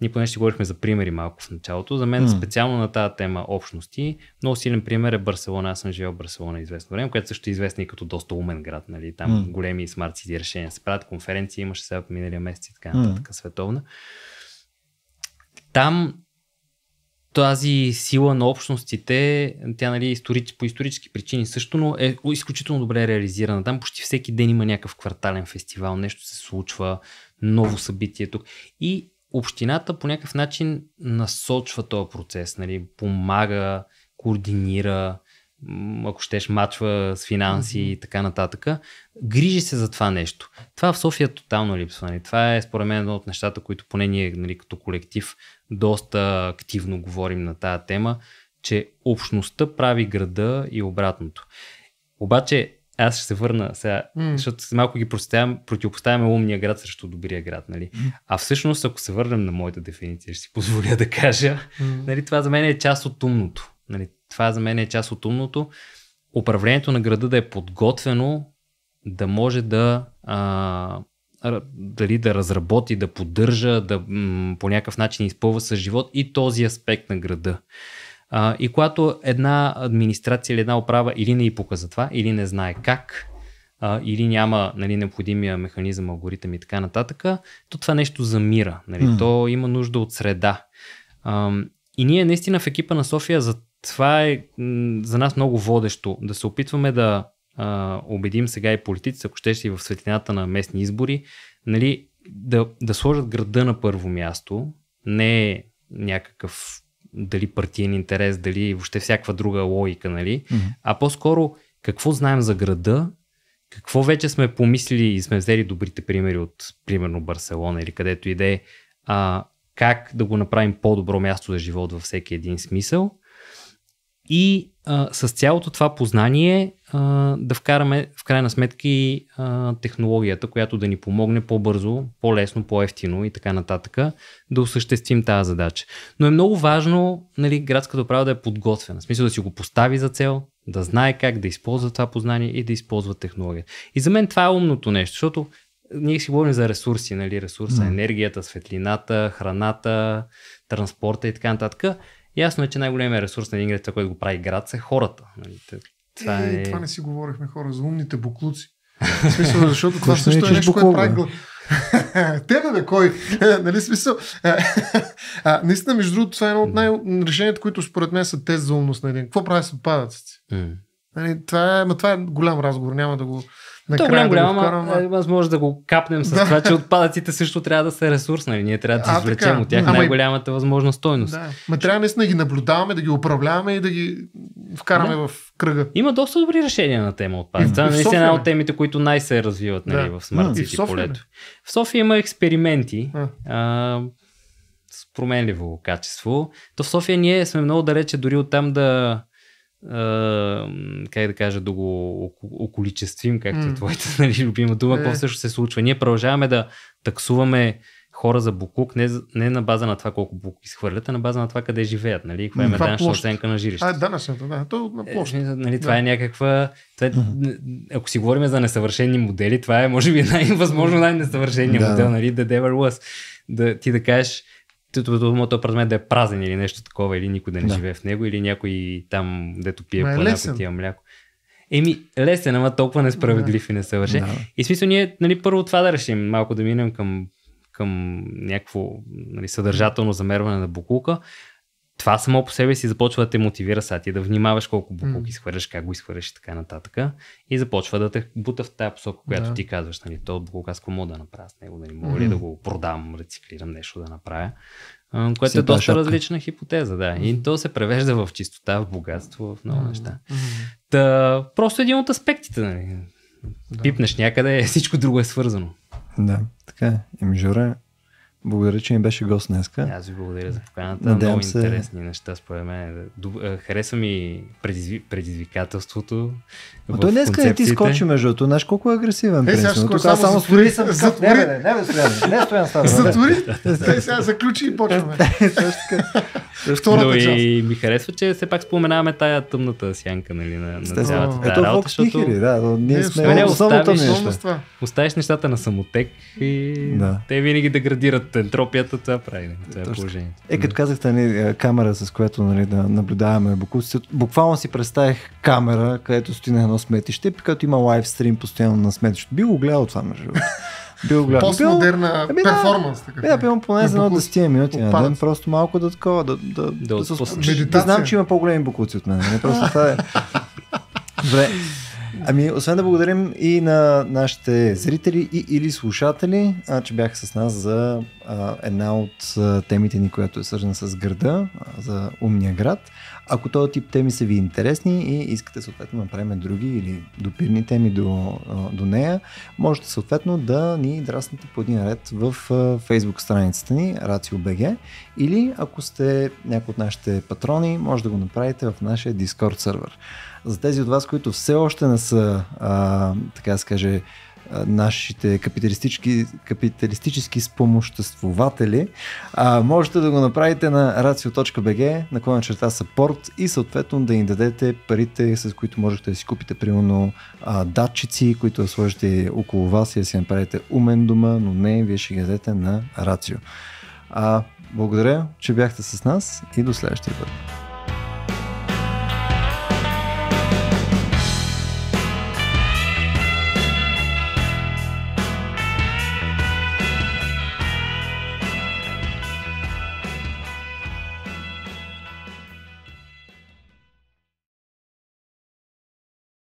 Ние поне ще говорихме за примери малко в началото. За мен mm. специално на тази тема общности, много силен пример е Барселона. Аз съм живял в Барселона известно време, което също е известна и като доста умен град. Нали? Там mm. големи смарт сити решения се правят, конференции имаше сега миналия месец и така нататък, mm. световна. Там тази сила на общностите, тя нали, историч, по исторически причини също, но е изключително добре реализирана. Там почти всеки ден има някакъв квартален фестивал, нещо се случва, ново събитие тук. И общината по някакъв начин насочва този процес, нали, помага, координира, ако щеш, мачва с финанси и така нататък. Грижи се за това нещо. Това в София тотално липсва. Нали? Това е според мен едно от нещата, които поне ние нали, като колектив доста активно говорим на тая тема, че общността прави града и обратното. Обаче аз ще се върна сега, mm. защото малко ги противопоставяме умния град срещу добрия град, нали? Mm. А всъщност, ако се върнем на моята дефиниция, ще си позволя да кажа, mm. нали, това за мен е част от умното. Нали? това за мен е част от умното, управлението на града да е подготвено да може да а, дали да разработи, да поддържа, да м- по някакъв начин изпълва с живот и този аспект на града. А, и когато една администрация или една управа или не и пука за това, или не знае как, а, или няма нали, необходимия механизъм, алгоритъм и така нататък, то това нещо замира. Нали? Mm. То има нужда от среда. А, и ние наистина в екипа на София за това е за нас много водещо. Да се опитваме да а, убедим сега и политици, ако ще и в светлината на местни избори, нали, да, да сложат града на първо място, не е някакъв дали партиен интерес, дали въобще всякаква друга логика, нали? Mm-hmm. А по-скоро какво знаем за града, какво вече сме помислили и сме взели добрите примери от, примерно, Барселона или където иде, а, как да го направим по-добро място за живот във всеки един смисъл – и а, с цялото това познание а, да вкараме в крайна сметки а, технологията, която да ни помогне по-бързо, по-лесно, по-ефтино и така нататък да осъществим тази задача. Но е много важно нали, градската управа да е подготвена, в смисъл да си го постави за цел, да знае как да използва това познание и да използва технологията. И за мен това е умното нещо, защото ние си говорим за ресурси, нали? Ресурса, енергията, светлината, храната, транспорта и така нататък. Ясно е, че най-големият ресурс на един град, който го прави град, са хората. Нали? Това, е... е... това не си говорихме хора за умните буклуци. В смисъл, защото това също е нещо, което прави Тебе бе, кой? Е, нали смисъл? Е, а, наистина, между другото, това е едно от най-решенията, които според мен са тест за умност на един. Какво прави с отпадъците? Нали, това, е, това е голям разговор, няма да го... То голям, е голям, да вкарам, аз може да го капнем с да. това, че отпадъците също трябва да са ресурс, нали? Ние трябва да се извлечем от тях най-голямата възможна стойност. Да. Ма трябва наистина да ги наблюдаваме, да ги управляваме и да ги вкараме да. в кръга. Има доста добри решения на тема отпадъци. Това е една от темите, които най-се развиват нали, да. в смърт в София, полето. В София има експерименти. А. А, с променливо качество. То в София ние сме много далече дори от там да как да кажа, да го околичествим, както mm. е твоята нали, любима дума, какво е. всъщност се случва. Ние продължаваме да таксуваме хора за букук. не, не на база на това колко Букук изхвърлят, а на база на това къде живеят. Нали? каква е данъчна оценка на жилище? А, данъчната, да. То на е, площ. Е, нали, това е да. е някаква... Това е, ако си говорим за несъвършени модели, това е може би най-възможно най-несъвършения да. модел. Нали? The devil was. Да, ти да кажеш, дома то да е празен или нещо такова, или никой да не да. живее в него, или някой там, дето пие по една тия мляко. Еми, лесен, ама толкова несправедлив да. и несъвършен. Да. И смисъл ние, нали, първо това да решим, малко да минем към, към някакво нали, съдържателно замерване на букулка това само по себе си започва да те мотивира сега ти да внимаваш колко буклук mm. изхвърляш, как го изхвърляш и така нататък. И започва да те бута в тази посока, която yeah. ти казваш, нали, то буклук аз мога да направя с него, нали, мога mm. ли да го продам, рециклирам нещо да направя. Което е доста шапка. различна хипотеза, да. mm И то се превежда в чистота, в богатство, в много mm неща. неща. Та, просто един от аспектите, нали. Да. Пипнеш някъде, всичко друго е свързано. Да, така е. Им, Жора, благодаря, че ми беше гост днеска. Аз ви благодаря за поканата. Надявам Много се... интересни неща, според мен. Доб... Харесва ми предизв... предизвикателството. А той днеска не ти скочи, между другото. Знаеш колко е агресивен. Е, сега скоро само, само затвори. Съм затвори. Не, бе, не, бе, стоян. Не, стоян става. Затвори. Е, сега заключи и почваме. Втората Но и ми харесва, че все пак споменаваме тая тъмната сянка нали, на, на цялата тази работа. Защото... да, но ние сме не, е оставиш, оставиш нещата на самотек и те винаги да градират от ентропията това прави. Това е положението. Е, като казахте, нали, е, камера, с която нали, да наблюдаваме бокуците, буквално си представих камера, където стои на едно сметище, като има лайвстрим постоянно на сметището. Би го гледал това, между другото. Бил гледал. Постмодерна бил, ами перформанс. Така да, бил поне за едно 10 минути на ден, просто малко да такова, да, да, да, да, да, знам, че има по-големи бокуци от мен. Не нали, просто това е. Добре, Ами, освен да благодарим и на нашите зрители и или слушатели, а, че бяха с нас за а, една от а, темите ни, която е свързана с града, а, за умния град. Ако този тип теми са ви интересни и искате съответно да направим други или допирни теми до, а, до нея, можете съответно да ни драснете по един ред в Facebook страницата ни, RACIO.BG или ако сте някои от нашите патрони, може да го направите в нашия Discord сервер за тези от вас, които все още не са, а, така да се каже, нашите капиталистически, капиталистически спомоществователи, а, можете да го направите на racio.bg, наклона черта support и съответно да им дадете парите, с които можете да си купите примерно а, датчици, които да сложите около вас и да си направите умен дома, но не, вие ще ги дадете на Рацио. А, благодаря, че бяхте с нас и до следващия път.